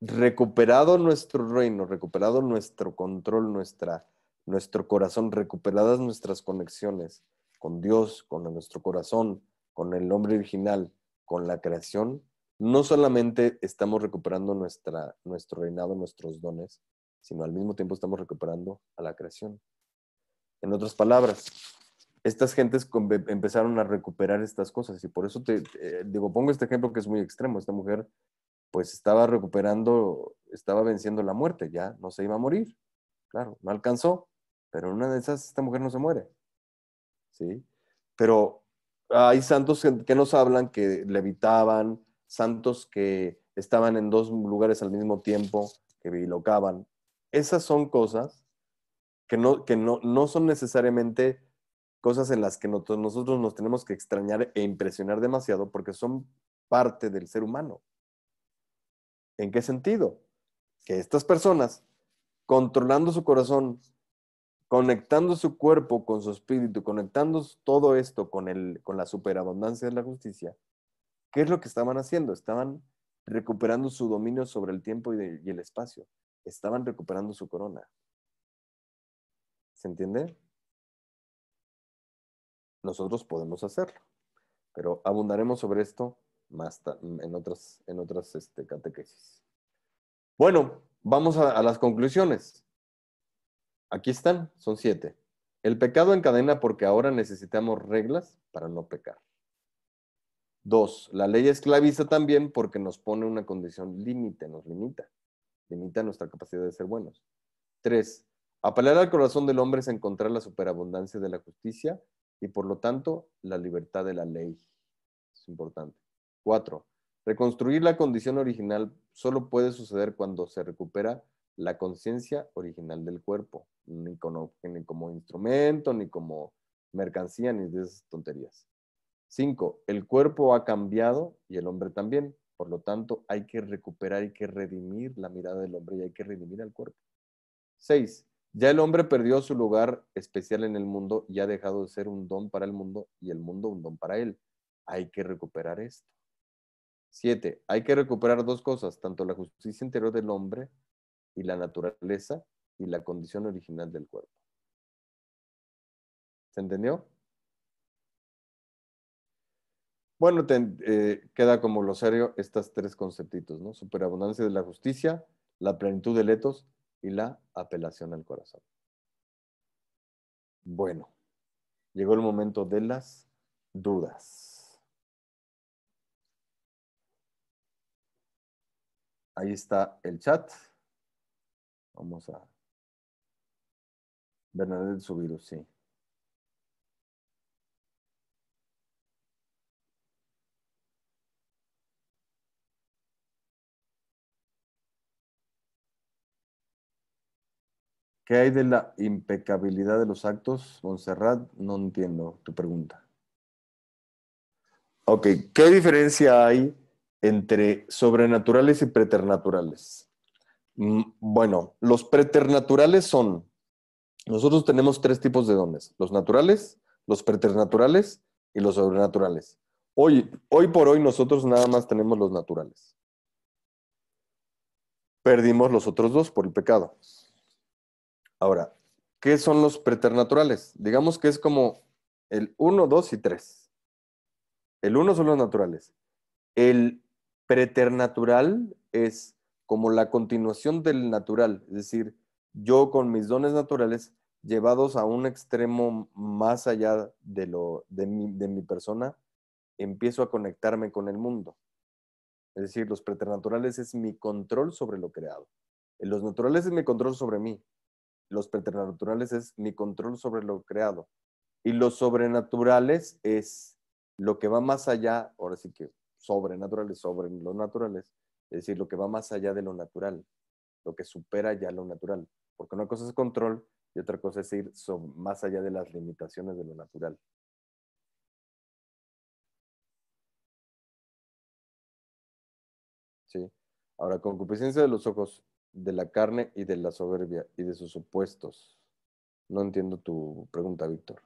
recuperado nuestro reino, recuperado nuestro control, nuestra, nuestro corazón, recuperadas nuestras conexiones con Dios, con nuestro corazón, con el hombre original, con la creación, no solamente estamos recuperando nuestra, nuestro reinado, nuestros dones, sino al mismo tiempo estamos recuperando a la creación. En otras palabras, estas gentes empezaron a recuperar estas cosas y por eso te eh, digo, pongo este ejemplo que es muy extremo. Esta mujer pues estaba recuperando, estaba venciendo la muerte, ya no se iba a morir. Claro, no alcanzó, pero en una de esas esta mujer no se muere. ¿Sí? Pero hay santos que nos hablan que levitaban, santos que estaban en dos lugares al mismo tiempo, que bilocaban. Esas son cosas que no, no son necesariamente cosas en las que nosotros nos tenemos que extrañar e impresionar demasiado porque son parte del ser humano. ¿En qué sentido? Que estas personas, controlando su corazón, conectando su cuerpo con su espíritu, conectando todo esto con, la superabundancia de la justicia, ¿qué es lo que estaban haciendo? Estaban recuperando su dominio sobre el tiempo y el espacio. Estaban recuperando su corona. ¿Se entiende? Nosotros podemos hacerlo, pero abundaremos sobre esto en otras, este, catequesis. Bueno, vamos a, las conclusiones. Aquí están, son siete. El pecado encadena porque ahora necesitamos reglas para no pecar. Dos, la ley esclaviza también porque nos pone una condición límite, nos limita, limita nuestra capacidad de ser buenos. Tres, apelar al corazón del hombre es encontrar la superabundancia de la justicia y por lo tanto la libertad de la ley. Es importante. 4. Reconstruir la condición original solo puede suceder cuando se recupera la conciencia original del cuerpo, ni como, instrumento, ni como mercancía, ni de esas tonterías. 5. El cuerpo ha cambiado y el hombre también. Por lo tanto, hay que recuperar hay que redimir la mirada del hombre y hay que redimir al cuerpo. 6. Ya el hombre perdió su lugar especial en el mundo y ha dejado de ser un don para el mundo y el mundo un don para él. Hay que recuperar esto. Siete, hay que recuperar dos cosas, tanto la justicia interior del hombre y la naturaleza y la condición original del cuerpo. ¿Se entendió? Bueno, eh, queda como lo serio estas tres conceptitos, ¿no? Superabundancia de la justicia, la plenitud de letos y la apelación al corazón. Bueno, llegó el momento de las dudas. Ahí está el chat. Vamos a. Bernadette subido, sí. ¿Qué hay de la impecabilidad de los actos, Montserrat? No entiendo tu pregunta. Ok, ¿qué diferencia hay entre sobrenaturales y preternaturales. Mm, bueno, los preternaturales son, nosotros tenemos tres tipos de dones, los naturales, los preternaturales y los sobrenaturales. Hoy, hoy por hoy nosotros nada más tenemos los naturales. Perdimos los otros dos por el pecado. Ahora, ¿qué son los preternaturales? Digamos que es como el 1, 2 y 3. El uno son los naturales. El preternatural es como la continuación del natural, es decir, yo con mis dones naturales llevados a un extremo más allá de, lo, de, mi, mi persona, empiezo a conectarme con el mundo. Es decir, los preternaturales es mi control sobre lo creado. Los naturales es mi control sobre mí. Los preternaturales es mi control sobre lo creado. Y los sobrenaturales es lo que va más allá, ahora sí que sobrenaturales sobre los naturales, es decir, lo que va más allá de lo natural, lo que supera ya lo natural, porque una cosa es control y otra cosa es ir más allá de las limitaciones de lo natural. ¿Sí? Ahora, concupiscencia de los ojos, de la carne y de la soberbia y de sus supuestos. No entiendo tu pregunta, Víctor.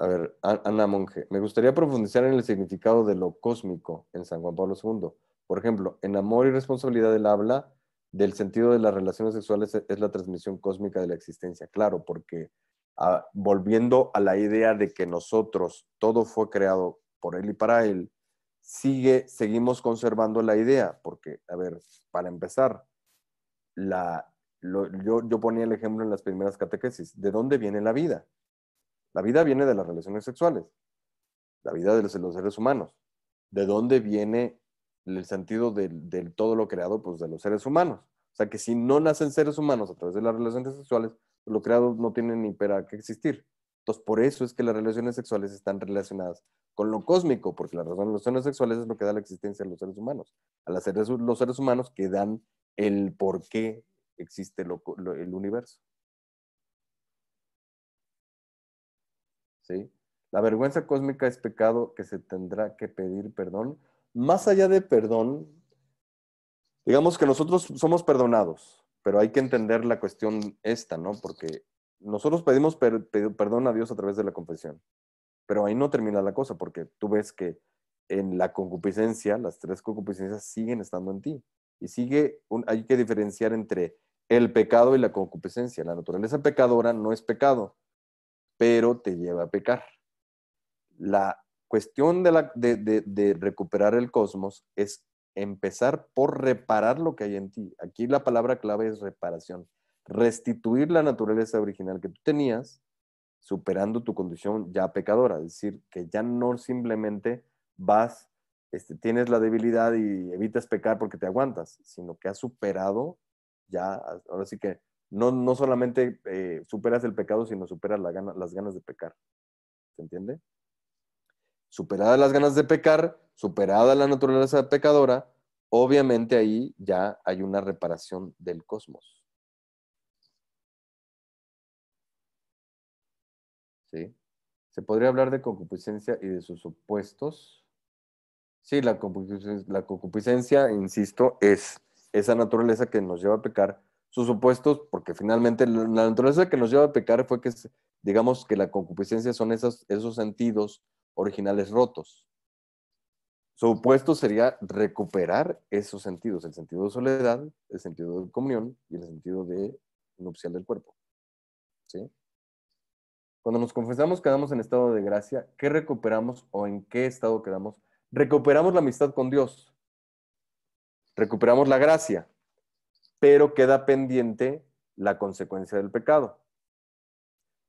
A ver, Ana Monge, me gustaría profundizar en el significado de lo cósmico en San Juan Pablo II. Por ejemplo, en Amor y Responsabilidad del Habla, del sentido de las relaciones sexuales e-, es la transmisión cósmica de la existencia. Claro, porque ah, volviendo a la idea de que nosotros, todo fue creado por Él y para Él, sigue, seguimos conservando la idea, porque, a ver, para empezar, yo, yo ponía el ejemplo en las primeras catequesis, ¿de dónde viene la vida? La vida viene de las relaciones sexuales, la vida de los, seres humanos. ¿De dónde viene el sentido del, todo lo creado? Pues de los seres humanos. O sea que si no nacen seres humanos a través de las relaciones sexuales, pues, lo creado no tiene ni para qué existir. Entonces, por eso es que las relaciones sexuales están relacionadas con lo cósmico, porque las relaciones sexuales es lo que da la existencia a los seres humanos, a los seres, los seres humanos que dan el por qué existe el universo. La vergüenza cósmica es pecado que se tendrá que pedir perdón. Más allá de perdón, digamos que nosotros somos perdonados, pero hay que entender la cuestión esta, ¿no? Porque nosotros pedimos perdón a Dios a través de la confesión, pero ahí no termina la cosa, porque tú ves que en la concupiscencia, las tres concupiscencias siguen estando en ti. Y sigue, hay que diferenciar entre el pecado y la concupiscencia. La naturaleza pecadora no es pecado, pero te lleva a pecar. La cuestión de, la, de, recuperar el cosmos es empezar por reparar lo que hay en ti. Aquí la palabra clave es reparación. Restituir la naturaleza original que tú tenías, superando tu condición ya pecadora. Es decir, que ya no simplemente vas, este, tienes la debilidad y evitas pecar porque te aguantas, sino que has superado ya, ahora sí que no, solamente eh, superas el pecado, sino superas las ganas de pecar. ¿Se entiende? Superadas las ganas de pecar, superada la naturaleza pecadora, obviamente ahí ya hay una reparación del cosmos. ¿Sí? Se podría hablar de concupiscencia y de sus opuestos. Sí, la concupiscencia insisto, es esa naturaleza que nos lleva a pecar, sus supuestos, porque finalmente la naturaleza que nos lleva a pecar fue que, digamos, que la concupiscencia son esos, esos sentidos originales rotos. Su supuesto sería recuperar esos sentidos, el sentido de soledad, el sentido de comunión y el sentido de nupcial del cuerpo. ¿Sí? Cuando nos confesamos quedamos en estado de gracia, ¿qué recuperamos o en qué estado quedamos? Recuperamos la amistad con Dios. Recuperamos la gracia pero queda pendiente la consecuencia del pecado.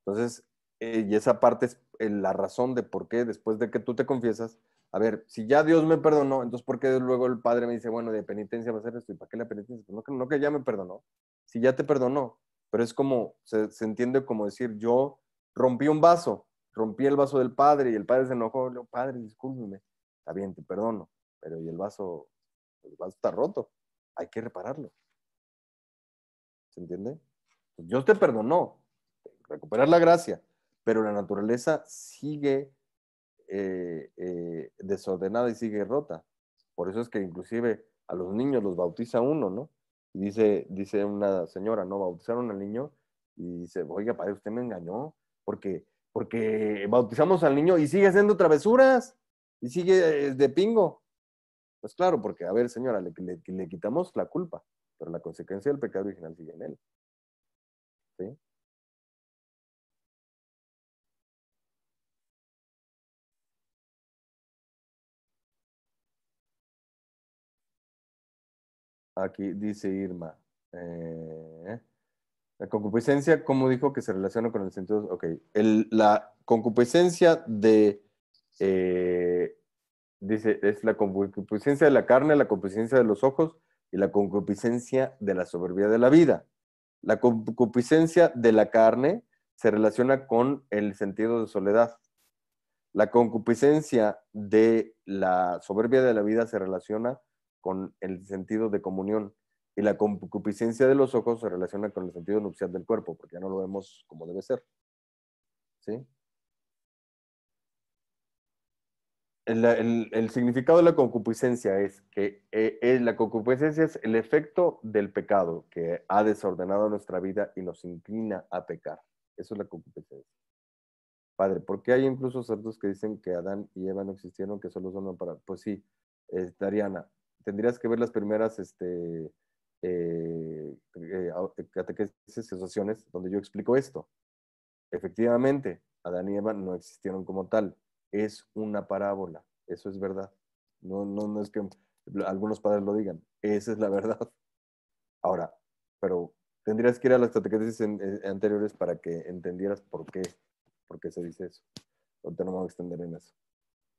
Entonces, eh, y esa parte es eh, la razón de por qué después de que tú te confiesas, a ver, si ya Dios me perdonó, entonces ¿por qué luego el Padre me dice, bueno, de penitencia va a ser esto? ¿Y para qué la penitencia? Pues no, que, ya me perdonó, si ya te perdonó, pero es como, se, entiende como decir, yo rompí un vaso, rompí el vaso del Padre y el Padre se enojó, digo, Padre, discúlpeme, está bien, te perdono, pero ¿y el vaso? El vaso está roto, hay que repararlo. ¿Se entiende? Pues, Dios te perdonó, recuperar la gracia, pero la naturaleza sigue eh, eh, desordenada y sigue rota. Por eso es que inclusive a los niños los bautiza uno, ¿no? Y dice, dice una señora, ¿no? Bautizaron al niño y dice, oiga, padre, usted me engañó porque, porque bautizamos al niño y sigue haciendo travesuras y sigue eh, de pingo. Pues claro, porque, a ver, señora, le, le quitamos la culpa pero la consecuencia del pecado original sigue en él. ¿Sí? Aquí dice Irma. Eh, la concupiscencia, como dijo que se relaciona con el sentido? Ok, la concupiscencia de, eh, dice, es la concupiscencia de la carne, la concupiscencia de los ojos y la concupiscencia de la soberbia de la vida. La concupiscencia de la carne se relaciona con el sentido de soledad. La concupiscencia de la soberbia de la vida se relaciona con el sentido de comunión. Y la concupiscencia de los ojos se relaciona con el sentido nupcial del cuerpo, porque ya no lo vemos como debe ser. ¿Sí? el, significado de la concupiscencia es que eh, eh, la concupiscencia es el efecto del pecado que ha desordenado nuestra vida y nos inclina a pecar. Eso es la concupiscencia. Padre, ¿por qué hay incluso ciertos que dicen que Adán y Eva no existieron, que solo son para... Pues sí, Dariana, este, tendrías que ver las primeras este, eh, catequesis donde yo explico esto. Efectivamente, Adán y Eva no existieron como tal es una parábola. Eso es verdad. No, no, no es que algunos padres lo digan. Esa es la verdad. Ahora, pero tendrías que ir a las estrategias eh, anteriores para que entendieras por qué, por qué se dice eso. no me voy a extender en eso.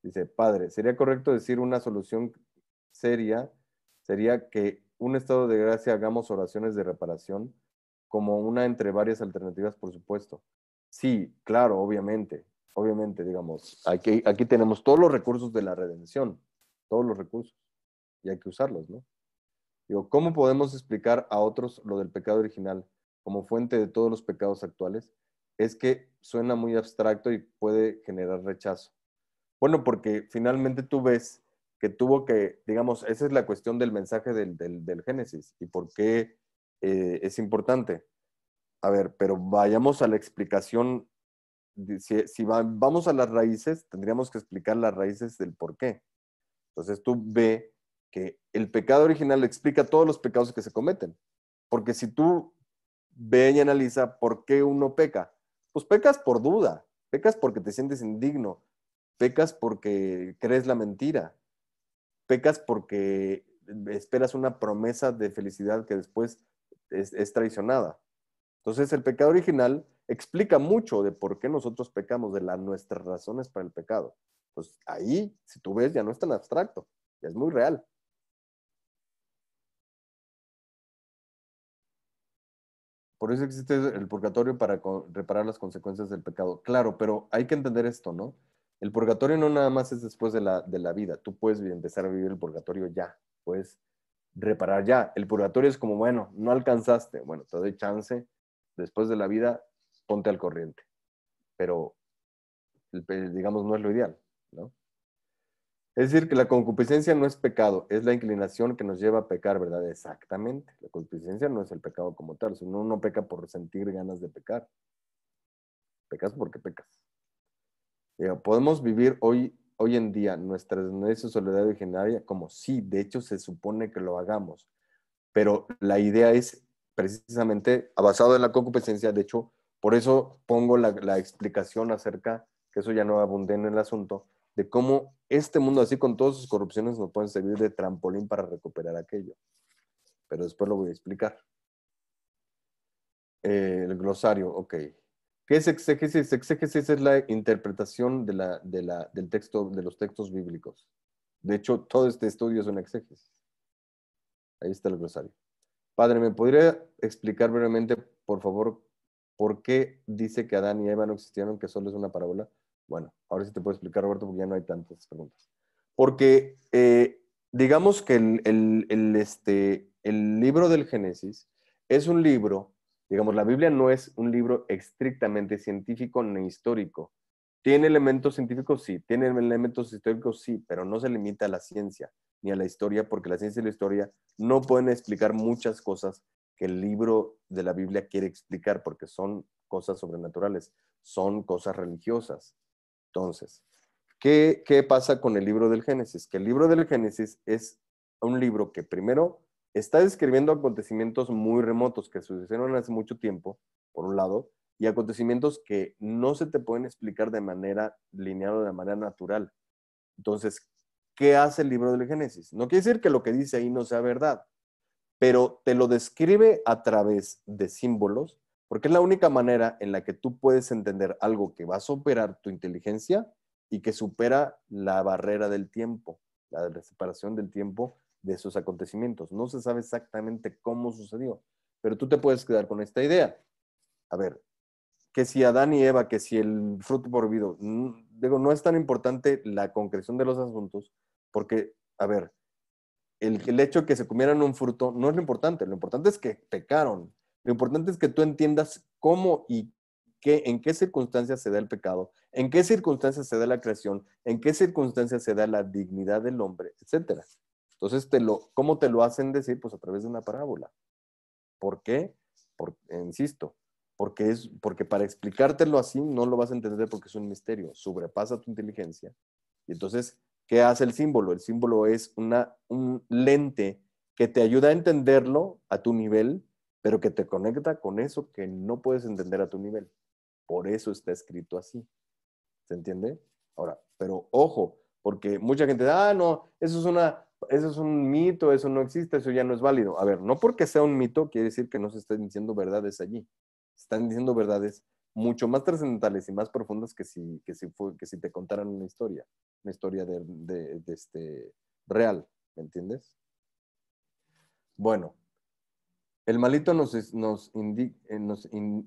Dice, padre, ¿sería correcto decir una solución seria? Sería que un estado de gracia hagamos oraciones de reparación como una entre varias alternativas, por supuesto. Sí, claro, obviamente obviamente, digamos, aquí, aquí tenemos todos los recursos de la redención, todos los recursos, y hay que usarlos, ¿no? Digo, ¿cómo podemos explicar a otros lo del pecado original como fuente de todos los pecados actuales? Es que suena muy abstracto y puede generar rechazo. Bueno, porque finalmente tú ves que tuvo que, digamos, esa es la cuestión del mensaje del, Génesis y por qué eh, es importante. A ver, pero vayamos a la explicación si, vamos a las raíces, tendríamos que explicar las raíces del por qué. Entonces tú ve que el pecado original explica todos los pecados que se cometen. Porque si tú ve y analiza por qué uno peca, pues pecas por duda, pecas porque te sientes indigno, pecas porque crees la mentira, pecas porque esperas una promesa de felicidad que después es traicionada. Entonces el pecado original explica mucho de por qué nosotros pecamos, de las nuestras razones para el pecado. Pues ahí, si tú ves, ya no es tan abstracto, ya es muy real. Por eso existe el purgatorio para reparar las consecuencias del pecado. Claro, pero hay que entender esto, ¿no? El purgatorio no nada más es después de la, de la vida. Tú puedes empezar a vivir el purgatorio ya. Puedes reparar ya. El purgatorio es como, bueno, no alcanzaste. Bueno, te doy chance después de la vida ponte al corriente. Pero, digamos, no es lo ideal, ¿no? Es decir, que la concupiscencia no es pecado, es la inclinación que nos lleva a pecar, ¿verdad? Exactamente. La concupiscencia no es el pecado como tal. Uno no peca por sentir ganas de pecar. Pecas porque pecas. Eh, podemos vivir hoy, hoy en día nuestra desnudez y soledad originaria como si, de hecho se supone que lo hagamos. Pero la idea es precisamente, basado en la concupiscencia, de hecho, por eso pongo la, explicación acerca, que eso ya no abundé en el asunto, de cómo este mundo así con todas sus corrupciones nos pueden servir de trampolín para recuperar aquello. Pero después lo voy a explicar. Eh, el glosario, ok. ¿Qué es exégesis? Exégesis es la interpretación de la, del texto, de los textos bíblicos. De hecho, todo este estudio es un exégesis. Ahí está el glosario. Padre, ¿me podría explicar brevemente, por favor, ¿Por qué dice que Adán y Eva no existieron, que solo es una parábola? Bueno, ahora sí te puedo explicar, Roberto, porque ya no hay tantas preguntas. Porque eh, digamos que este, el libro del Génesis es un libro, digamos, la Biblia no es un libro estrictamente científico ni histórico. ¿Tiene elementos científicos? Sí. ¿Tiene elementos históricos? Sí, pero no se limita a la ciencia ni a la historia, porque la ciencia y la historia no pueden explicar muchas cosas que el libro de la Biblia quiere explicar, porque son cosas sobrenaturales, son cosas religiosas. Entonces, ¿qué, ¿qué, pasa con el libro del Génesis? Que el libro del Génesis es un libro que primero está describiendo acontecimientos muy remotos que sucedieron hace mucho tiempo, por un lado, y acontecimientos que no se te pueden explicar de manera lineal o de manera natural. Entonces, ¿qué hace el libro del Génesis? No quiere decir que lo que dice ahí no sea verdad, pero te lo describe a través de símbolos, porque es la única manera en la que tú puedes entender algo que va a superar tu inteligencia y que supera la barrera del tiempo, la separación del tiempo de esos acontecimientos. No se sabe exactamente cómo sucedió, pero tú te puedes quedar con esta idea. A ver, que si Adán y Eva, que si el fruto prohibido, digo, no es tan importante la concreción de los asuntos, porque, a ver, el, hecho que se comieran un fruto no es lo importante, lo importante es que pecaron, lo importante es que tú entiendas cómo y qué, en qué circunstancias se da el pecado, en qué circunstancias se da la creación, en qué circunstancias se da la dignidad del hombre, etc. Entonces, te lo, ¿cómo te lo hacen decir? Pues a través de una parábola. ¿Por qué? insisto, porque, es, porque para explicártelo así no lo vas a entender porque es un misterio, sobrepasa tu inteligencia. Y entonces ¿Qué hace el símbolo? El símbolo es una, un lente que te ayuda a entenderlo a tu nivel, pero que te conecta con eso que no puedes entender a tu nivel. Por eso está escrito así. ¿Se entiende? Ahora, pero ojo, porque mucha gente, ah, no, eso es una, eso es un mito, eso no existe, eso ya no es válido. A ver, no porque sea un mito quiere decir que no se estén diciendo verdades allí. Se están diciendo verdades mucho más trascendentales y más profundas que si, que si, fue, que si te contaran una historia, una historia de, de, este, real, ¿me entiendes? Bueno, el malito nos, nos, eh,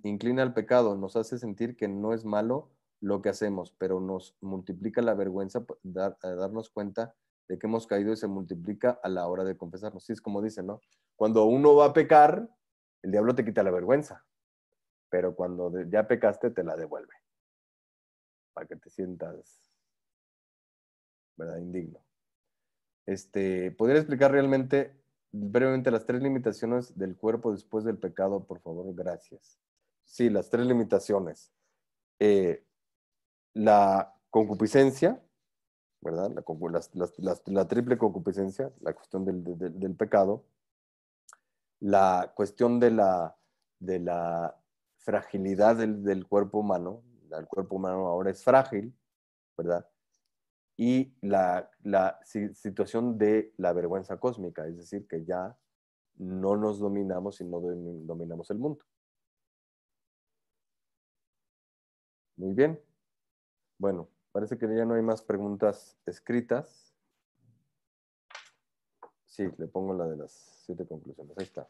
inclina al pecado, nos hace sentir que no es malo lo que hacemos, pero nos multiplica la vergüenza dar, a darnos cuenta de que hemos caído y se multiplica a la hora de confesarnos. Sí, es como dicen, ¿no? Cuando uno va a pecar, el diablo te quita la vergüenza pero cuando ya pecaste te la devuelve, para que te sientas, ¿verdad? Indigno. Este, ¿Podría explicar realmente, brevemente, las tres limitaciones del cuerpo después del pecado, por favor? Gracias. Sí, las tres limitaciones. Eh, la concupiscencia, ¿verdad? La, triple concupiscencia, la cuestión del, pecado, la cuestión de la fragilidad del, cuerpo humano, el cuerpo humano ahora es frágil, ¿verdad? Y la, situación de la vergüenza cósmica, es decir, que ya no nos dominamos y no dominamos el mundo. Muy bien. Bueno, parece que ya no hay más preguntas escritas. Sí, le pongo la de las siete conclusiones. Ahí está.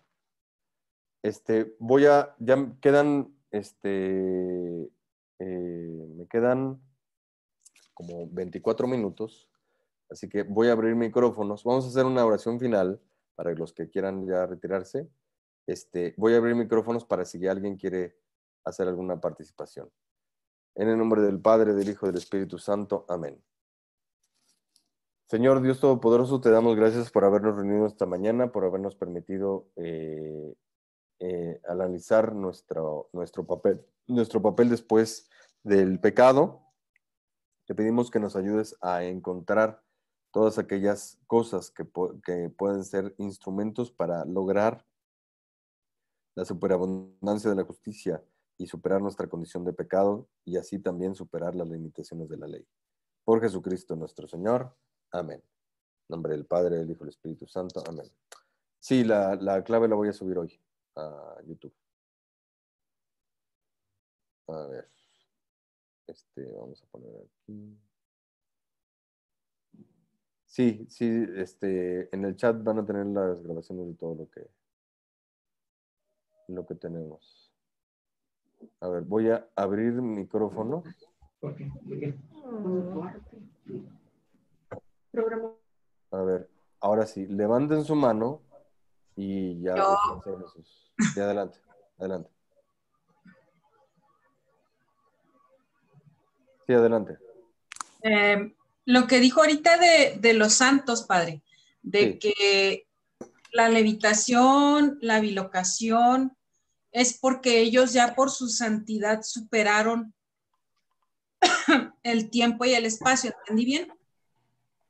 Este, voy a, ya quedan, este, eh, me quedan como 24 minutos, así que voy a abrir micrófonos. Vamos a hacer una oración final para los que quieran ya retirarse. Este, voy a abrir micrófonos para si alguien quiere hacer alguna participación. En el nombre del Padre, del Hijo y del Espíritu Santo. Amén. Señor Dios Todopoderoso, te damos gracias por habernos reunido esta mañana, por habernos permitido eh, al eh, analizar nuestro, nuestro, papel, nuestro papel después del pecado. Te pedimos que nos ayudes a encontrar todas aquellas cosas que, pueden ser instrumentos para lograr la superabundancia de la justicia y superar nuestra condición de pecado y así también superar las limitaciones de la ley. Por Jesucristo nuestro Señor. Amén. En nombre del Padre, del Hijo y del Espíritu Santo. Amén. Sí, la clave la voy a subir hoy a YouTube. A ver. Este, vamos a poner aquí. Sí, sí, este, en el chat van a tener las grabaciones de todo lo que lo que tenemos. A ver, voy a abrir micrófono. Mm. A ver, ahora sí, levanten su mano y pues, pues, ya. adelante, adelante. Sí, adelante. Em, lo que dijo ahorita de, los santos, padre, de que la levitación, la bilocación, es porque ellos ya por su santidad superaron el tiempo y el espacio. ¿Entendí bien?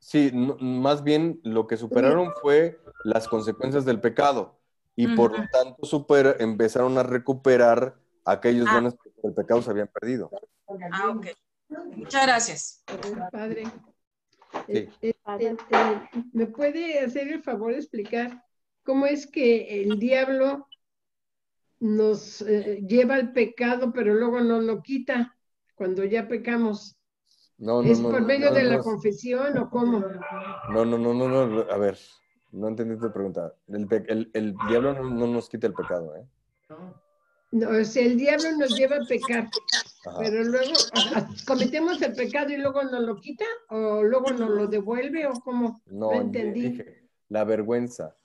Sí, más bien lo que superaron fue las consecuencias del pecado y por lo tanto super, empezaron a recuperar aquellos ah. dones que el pecado se habían perdido. Ah, ok. Muchas gracias. Padre. Este, este, ¿Me puede hacer el favor de explicar cómo es que el diablo nos eh, lleva al pecado, pero luego nos lo quita cuando ya pecamos? ¿Es por medio de la confesión o cómo? No, no, no, no, no, a ver, no entendí tu pregunta. El, diablo no, nos quita el pecado, ¿eh? No, o sea, el diablo nos lleva a pecar, pero luego cometemos el pecado y luego nos lo quita o luego nos lo devuelve o cómo? No, entendí. la vergüenza.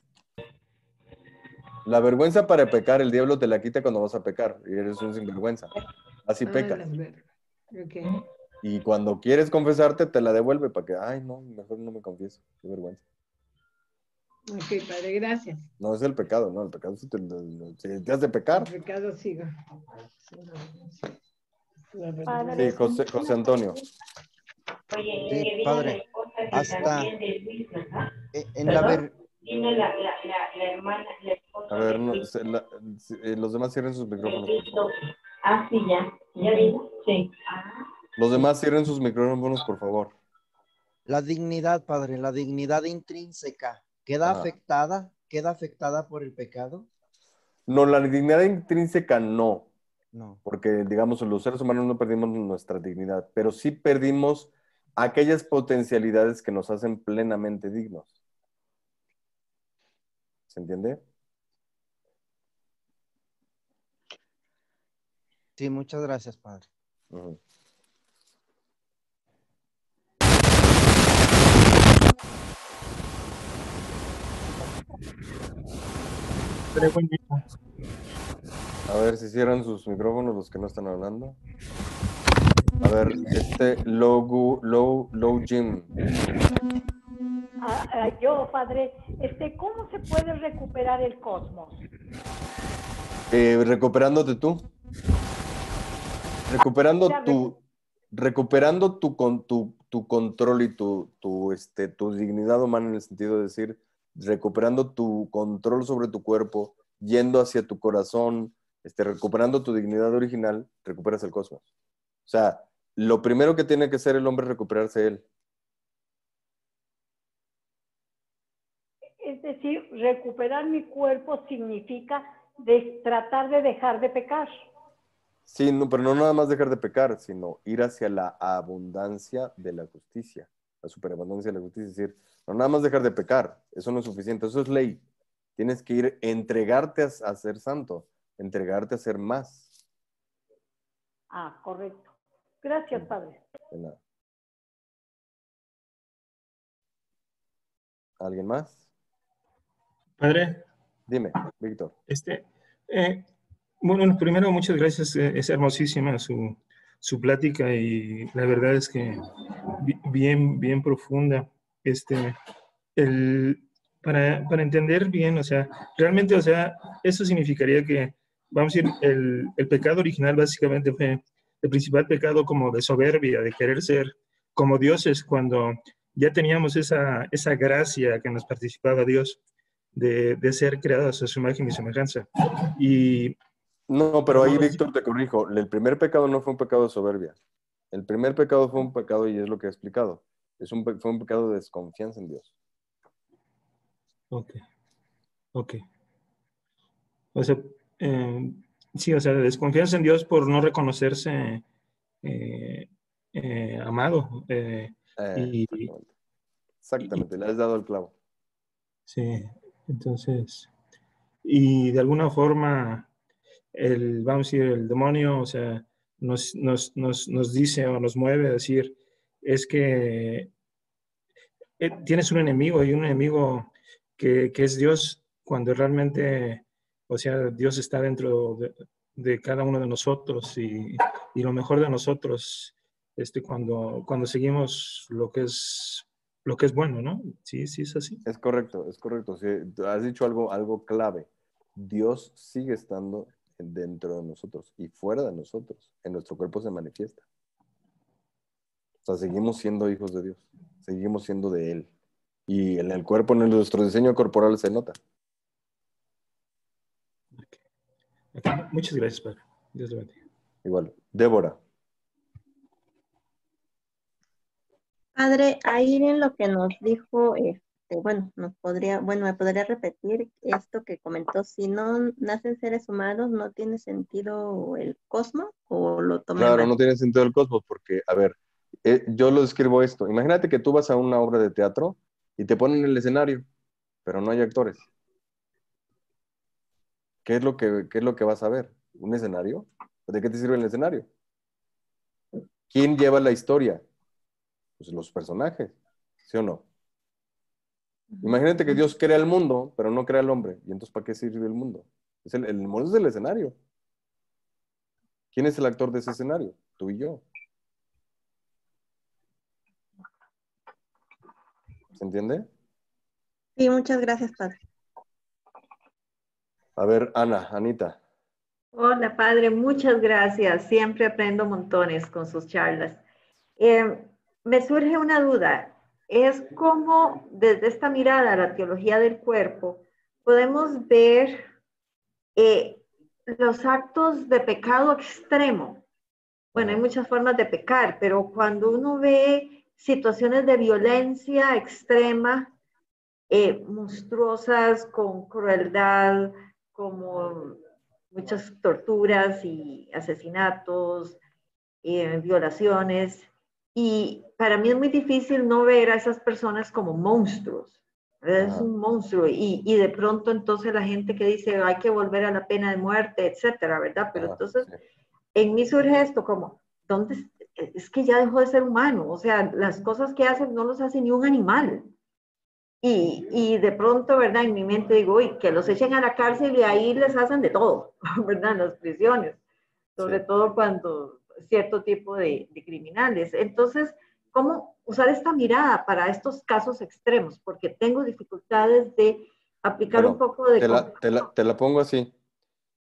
La vergüenza para pecar, el diablo te la quita cuando vas a pecar y eres un sinvergüenza. Así ah, pecas. Okay. Y cuando quieres confesarte, te la devuelve para que, ay, no, mejor no me confieso. Qué vergüenza. Ok, padre, gracias. No es el pecado, no, el pecado si te, te, has de pecar. El pecado sigo. Sí, José, José Antonio. Sí, padre, hasta eh, en la, ver... A ver, no, se, la, eh, los demás cierren sus micrófonos. Ah, sí, ya, ya vino, sí. Ah. Los demás cierren sus micrófonos, por favor. La dignidad, Padre, la dignidad intrínseca, ¿queda afectada? ¿Queda afectada por el pecado? No, la dignidad intrínseca no. Porque, digamos, los seres humanos no perdimos nuestra dignidad, pero sí perdimos aquellas potencialidades que nos hacen plenamente dignos. ¿Se entiende? Sí, muchas gracias, Padre. A ver si cierran sus micrófonos los que no están hablando. A ver, este logo low, low Jim. Ah, yo, padre, este, ¿cómo se puede recuperar el cosmos? Eh, recuperándote tú. Recuperando tu, recuperando tu, con, tu, tu control y tu, este, tu dignidad humana en el sentido de decir, recuperando tu control sobre tu cuerpo, yendo hacia tu corazón, este, recuperando tu dignidad original, recuperas el cosmos. O sea, lo primero que tiene que hacer el hombre es recuperarse él. Es decir, recuperar mi cuerpo significa tratar de dejar de pecar. Sí, no, pero no nada más dejar de pecar, sino ir hacia la abundancia de la justicia, la superabundancia de la justicia. Es decir, no nada más dejar de pecar, eso no es suficiente, eso es ley. Tienes que ir entregarte a, ser santo, entregarte a ser más. Ah, correcto. Gracias, Padre. ¿Alguien más? Padre. Dime, Víctor. Este, eh, bueno, primero muchas gracias. Eh, es hermosísima su, su plática y la verdad es que bien, bien profunda este, para, entender bien, o sea, realmente, o sea, eso significaría que, vamos a decir, el, pecado original básicamente fue el principal pecado como de soberbia, de querer ser como dioses cuando ya teníamos esa, esa gracia que nos participaba Dios de, ser creados a su imagen y semejanza. Y, no, pero ahí, Víctor, te corrijo, el primer pecado no fue un pecado de soberbia. El primer pecado fue un pecado y es lo que he explicado. Es un, fue un pecado de desconfianza en Dios. Ok. Ok. O sea, eh, sí, o sea, desconfianza en Dios por no reconocerse eh, eh, amado. exactamente. le has dado el clavo. Sí, entonces, y de alguna forma, el, vamos a decir, el demonio, o sea, nos, nos dice o nos mueve a decir, es que eh, tienes un enemigo y un enemigo que, es Dios cuando realmente, o sea, Dios está dentro de, cada uno de nosotros y, lo mejor de nosotros este, cuando, cuando seguimos lo que es lo que es bueno, ¿no? Sí, sí es así. Es correcto, es correcto. has dicho algo, algo clave. Dios sigue estando dentro de nosotros y fuera de nosotros. En nuestro cuerpo se manifiesta. O sea, seguimos siendo hijos de Dios, seguimos siendo de Él. Y en el cuerpo, en nuestro diseño corporal se nota. Muchas gracias, Padre. Dios te bendiga. Igual. Débora. Padre, ahí en lo que nos dijo, este, bueno, nos podría, bueno, me podría repetir esto que comentó, si no nacen seres humanos, ¿no tiene sentido el cosmos o lo Claro, no tiene sentido el cosmos porque, a ver, eh, yo lo describo esto. Imagínate que tú vas a una obra de teatro y te ponen el escenario, pero no hay actores. ¿Qué es lo que, es lo que vas a ver? ¿Un escenario? ¿De qué te sirve el escenario? ¿Quién lleva la historia? Pues los personajes, ¿sí o no? Imagínate que Dios crea el mundo, pero no crea al hombre. ¿Y entonces para qué sirve el mundo? Es el, el mundo es el escenario. ¿Quién es el actor de ese escenario? Tú y yo. ¿Se entiende? Sí, muchas gracias, padre. A ver, Ana, Anita. Hola, padre, muchas gracias. Siempre aprendo montones con sus charlas. Em, me surge una duda. Es cómo, desde esta mirada a la teología del cuerpo podemos ver eh, los actos de pecado extremo. Bueno, hay muchas formas de pecar, pero cuando uno ve situaciones de violencia extrema, eh, monstruosas, con crueldad, como muchas torturas y asesinatos, eh, violaciones. Y para mí es muy difícil no ver a esas personas como monstruos. ¿verdad? Es un monstruo. Y, y, de pronto entonces la gente que dice hay que volver a la pena de muerte, etcétera, ¿verdad? Pero entonces en mí surge esto como, ¿dónde, eh, es que ya dejó de ser humano, o sea, las cosas que hacen no los hace ni un animal. Y, y, de pronto, ¿verdad? En mi mente digo, uy, que los echen a la cárcel y ahí les hacen de todo, ¿verdad? En Las prisiones, sobre todo cuando cierto tipo de, criminales. Entonces, ¿cómo usar esta mirada para estos casos extremos? Porque tengo dificultades de aplicar un poco de... Te te, la, te la, pongo así.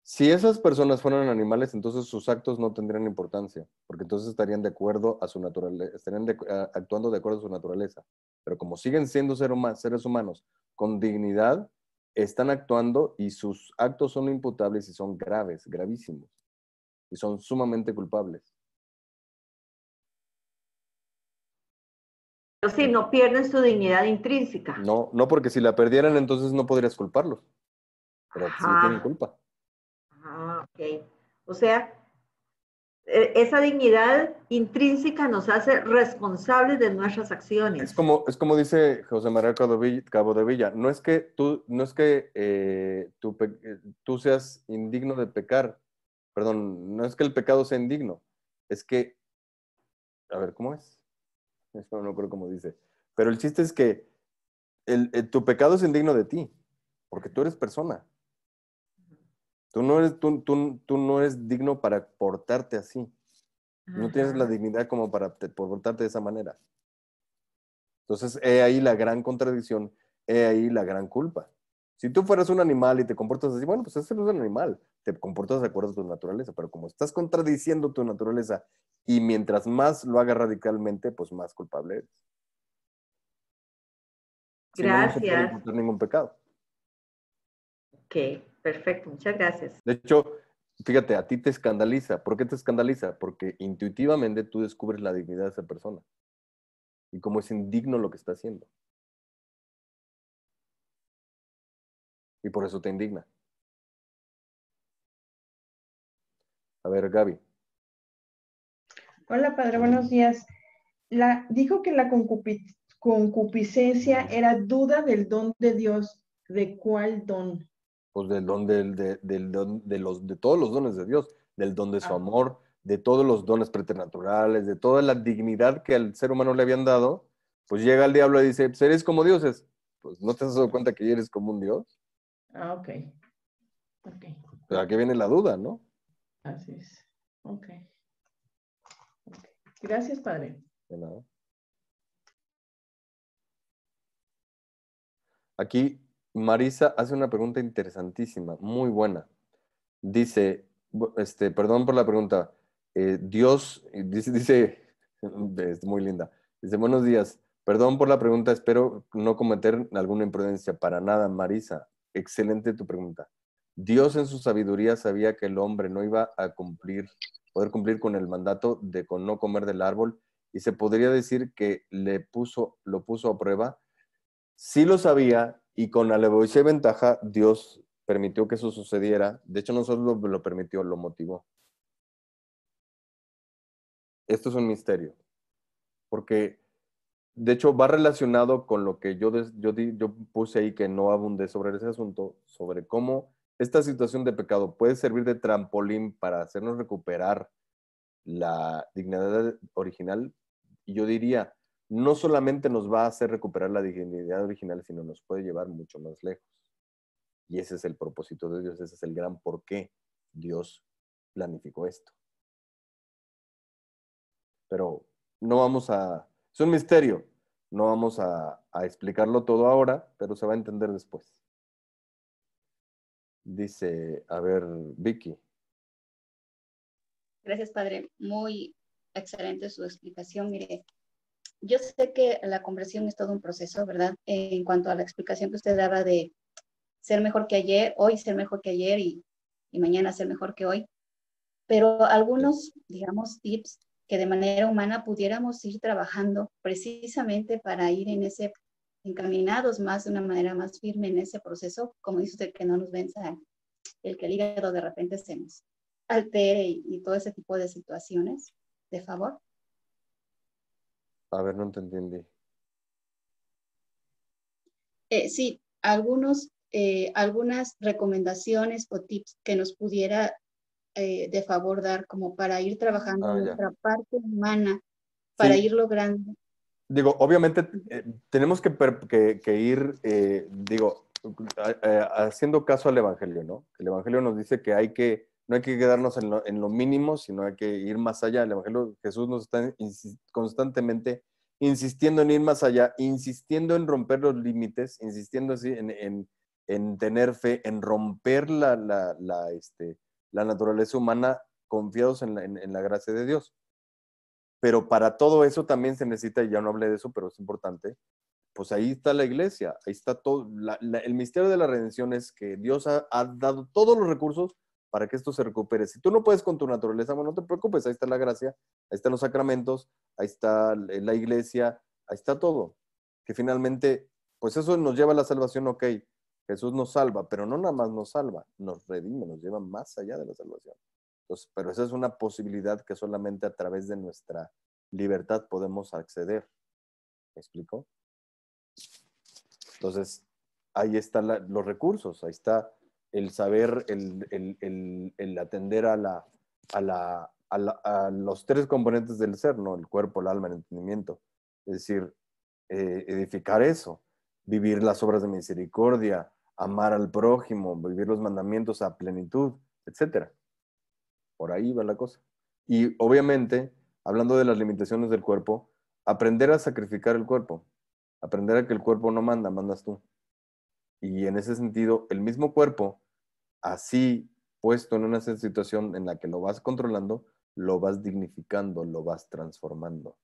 Si esas personas fueran animales, entonces sus actos no tendrían importancia, porque entonces estarían de acuerdo a su naturaleza, estarían actuando de acuerdo a su naturaleza. Pero como siguen siendo seres humanos con dignidad, están actuando y sus actos son imputables y son graves, gravísimos, y son sumamente culpables. Pero sí, no pierden su dignidad intrínseca. No, no, porque si la perdieran, entonces no podrías culparlos. Pero si sí tienen culpa. Ah, ok. O sea, e, esa dignidad intrínseca nos hace responsables de nuestras acciones. Es como, es como dice José María Cabo de Villa, no es que tú, no es que, eh, eh, tú, seas indigno de pecar, perdón, no es que el pecado sea indigno, es que, a ver, ¿cómo es? no creo cómo dice, pero el chiste es que eh, tu pecado es indigno de ti, porque tú eres persona. Tú no eres, tú, no digno para portarte así. No tienes la dignidad como para portarte de esa manera. Entonces, he ahí la gran contradicción, he ahí la gran culpa. Si tú fueras un animal y te comportas así, bueno, pues ese es un animal, te comportas de acuerdo a tu naturaleza, pero como estás contradiciendo tu naturaleza y mientras más lo hagas radicalmente, pues más culpable eres. Gracias. no, se ningún pecado. Ok. Perfecto, muchas gracias. De hecho, fíjate, a ti te escandaliza. ¿Por qué te escandaliza? Porque intuitivamente tú descubres la dignidad de esa persona y cómo es indigno lo que está haciendo. Y por eso te indigna. A ver, Gaby. Hola, padre, buenos días. La, dijo que la concupiscencia era duda del don de Dios, ¿de cuál don? pues del don del, de, de, los, de todos los dones de Dios, del don de su amor, de todos los dones preternaturales, de toda la dignidad que al ser humano le habían dado, pues llega el diablo y dice, pues, eres como dioses. Pues no te has dado cuenta que eres como un dios. Ah, ok. Pero pues, aquí viene la duda, ¿no? Así es. Ok. Gracias, padre. De nada. Aquí Marisa hace una pregunta interesantísima, muy buena. Dice, este, perdón por la pregunta, eh, Dios, eh, dice, es muy linda, dice, buenos días, perdón por la pregunta, espero no cometer alguna imprudencia, para nada, Marisa, excelente tu pregunta. Dios en su sabiduría sabía que el hombre no iba a cumplir, poder cumplir con el mandato de con no comer del árbol y se podría decir que le puso, lo puso a prueba. Sí lo sabía, y con alevosía y ventaja, Dios permitió que eso sucediera. De hecho, no solo lo, permitió, lo motivó. Esto es un misterio, porque de hecho va relacionado con lo que yo, yo, yo puse ahí que no abundé sobre ese asunto, sobre cómo esta situación de pecado puede servir de trampolín para hacernos recuperar la dignidad original. Y yo diría, no solamente nos va a hacer recuperar la dignidad original, sino nos puede llevar mucho más lejos. Y ese es el propósito de Dios, ese es el gran por qué Dios planificó esto. Pero no vamos a... Es un misterio, no vamos a, a explicarlo todo ahora, pero se va a entender después. Dice, a ver, Vicky. Gracias, padre. Muy excelente su explicación. Mire, yo sé que la conversión es todo un proceso, ¿verdad? En cuanto a la explicación que usted daba de ser mejor que ayer, hoy ser mejor que ayer y, mañana ser mejor que hoy, pero algunos, digamos, tips que de manera humana pudiéramos ir trabajando precisamente para ir en ese encaminados más de una manera más firme en ese proceso, como dice usted, que no nos venza el que el hígado de repente se nos altere y todo ese tipo de situaciones, de favor. A ver, no te entendí. Eh, sí, algunos, eh, algunas recomendaciones o tips que nos pudiera eh, de favor dar como para ir trabajando en ah, nuestra parte humana, para ir logrando. Digo, obviamente tenemos que, que ir, digo, haciendo caso al Evangelio, ¿no? El Evangelio nos dice que hay que no hay que quedarnos en lo, mínimo, sino hay que ir más allá. El Evangelio Jesús nos está constantemente insistiendo en ir más allá, insistiendo en romper los límites, insistiendo en, tener fe, en romper la, este, la naturaleza humana confiados en la, gracia de Dios. Pero para todo eso también se necesita, y ya no hablé de eso, pero es importante, pues ahí está la iglesia, ahí está todo. el misterio de la redención es que Dios ha dado todos los recursos para que esto se recupere. Si tú no puedes con tu naturaleza, bueno, no te preocupes, ahí está la gracia, ahí están los sacramentos, ahí está eh, la iglesia, ahí está todo. Que finalmente, pues eso nos lleva a la salvación, ok, Jesús nos salva, pero no nada más nos salva, nos redime, nos lleva más allá de la salvación. Entonces, pero esa es una posibilidad que solamente a través de nuestra libertad podemos acceder. ¿Me explico? Entonces, ahí están los recursos, ahí está el saber, el, atender a, la, a, los tres componentes del ser, ¿no? El cuerpo, el alma, el entendimiento. Es decir, eh, edificar eso, vivir las obras de misericordia, amar al prójimo, vivir los mandamientos a plenitud, etc. Por ahí va la cosa. Y obviamente, hablando de las limitaciones del cuerpo, aprender a sacrificar el cuerpo, aprender a que el cuerpo no manda, mandas tú. Y en ese sentido, el mismo cuerpo así puesto en una situación en la que lo vas controlando, lo vas dignificando, lo vas transformando.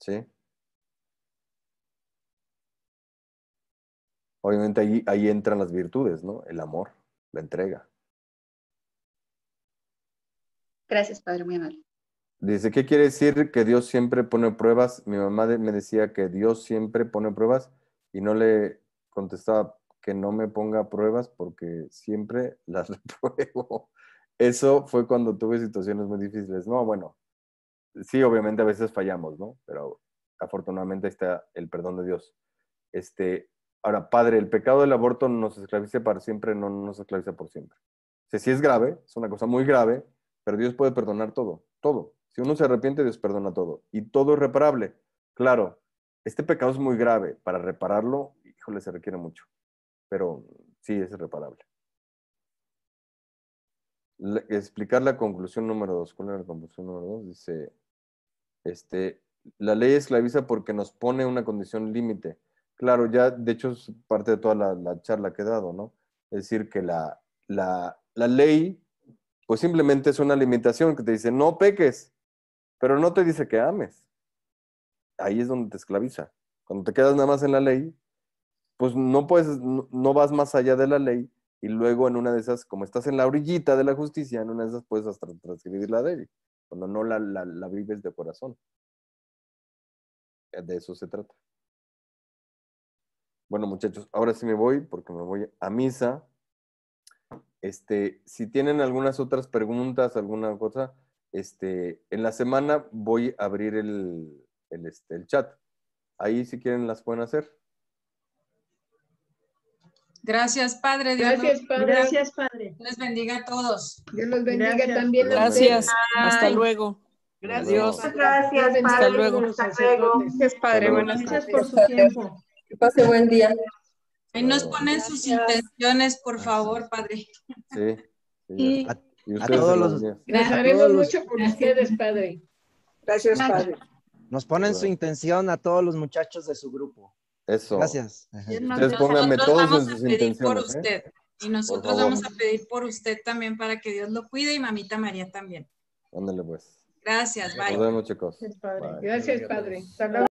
¿Sí? Obviamente ahí, ahí entran las virtudes, ¿no? El amor, la entrega. Gracias, Padre, muy amable. Dice, ¿qué quiere decir que Dios siempre pone pruebas? Mi mamá me decía que Dios siempre pone pruebas y no le contestaba que no me ponga pruebas porque siempre las pruebo Eso fue cuando tuve situaciones muy difíciles. No, bueno, sí, obviamente a veces fallamos, ¿no? Pero afortunadamente está el perdón de Dios. Este, ahora, padre, el pecado del aborto nos esclaviza para siempre, no nos esclaviza por siempre. O sea, sí es grave, es una cosa muy grave, pero Dios puede perdonar todo, todo. Si uno se arrepiente, Dios perdona todo. Y todo es reparable. Claro, este pecado es muy grave. Para repararlo, híjole, se requiere mucho. Pero sí es reparable. explicar la conclusión número dos. ¿Cuál era la conclusión número dos? Dice, este, la ley esclaviza porque nos pone una condición límite. Claro, ya de hecho es parte de toda la, charla que he dado, ¿no? Es decir, que la, la, ley, pues simplemente es una limitación que te dice, no peques pero no te dice que ames. Ahí es donde te esclaviza. Cuando te quedas nada más en la ley, pues no puedes, no, vas más allá de la ley y luego en una de esas, como estás en la orillita de la justicia, en una de esas puedes hasta transcribir la ley, cuando no la, la, vives de corazón. De eso se trata. Bueno, muchachos, ahora sí me voy porque me voy a misa. Este, si tienen algunas otras preguntas, alguna cosa, este, en la semana voy a abrir el, el, este, el chat. Ahí si quieren las pueden hacer. Gracias, Padre. Gracias, Padre. Gracias, Padre. Les bendiga a todos. Dios los bendiga Gracias. también. Gracias. Hasta luego. Gracias. muchas Gracias, Padre. Hasta luego. Gracias, Padre. Buenas noches por su tiempo. Que pase buen día. y nos ponen sus intenciones, por favor, Padre. Sí a todos los. mucho por ustedes, padre. Gracias, padre. Nos ponen su intención a todos los muchachos de su grupo. Eso. Gracias. Entonces, pónganme todos vamos sus a ¿eh? Y nosotros vamos a pedir por usted también para que Dios lo cuide y mamita María también. Ándale pues. Gracias, bye. Nos vemos, chicos. Gracias, padre. Bye. Gracias, padre.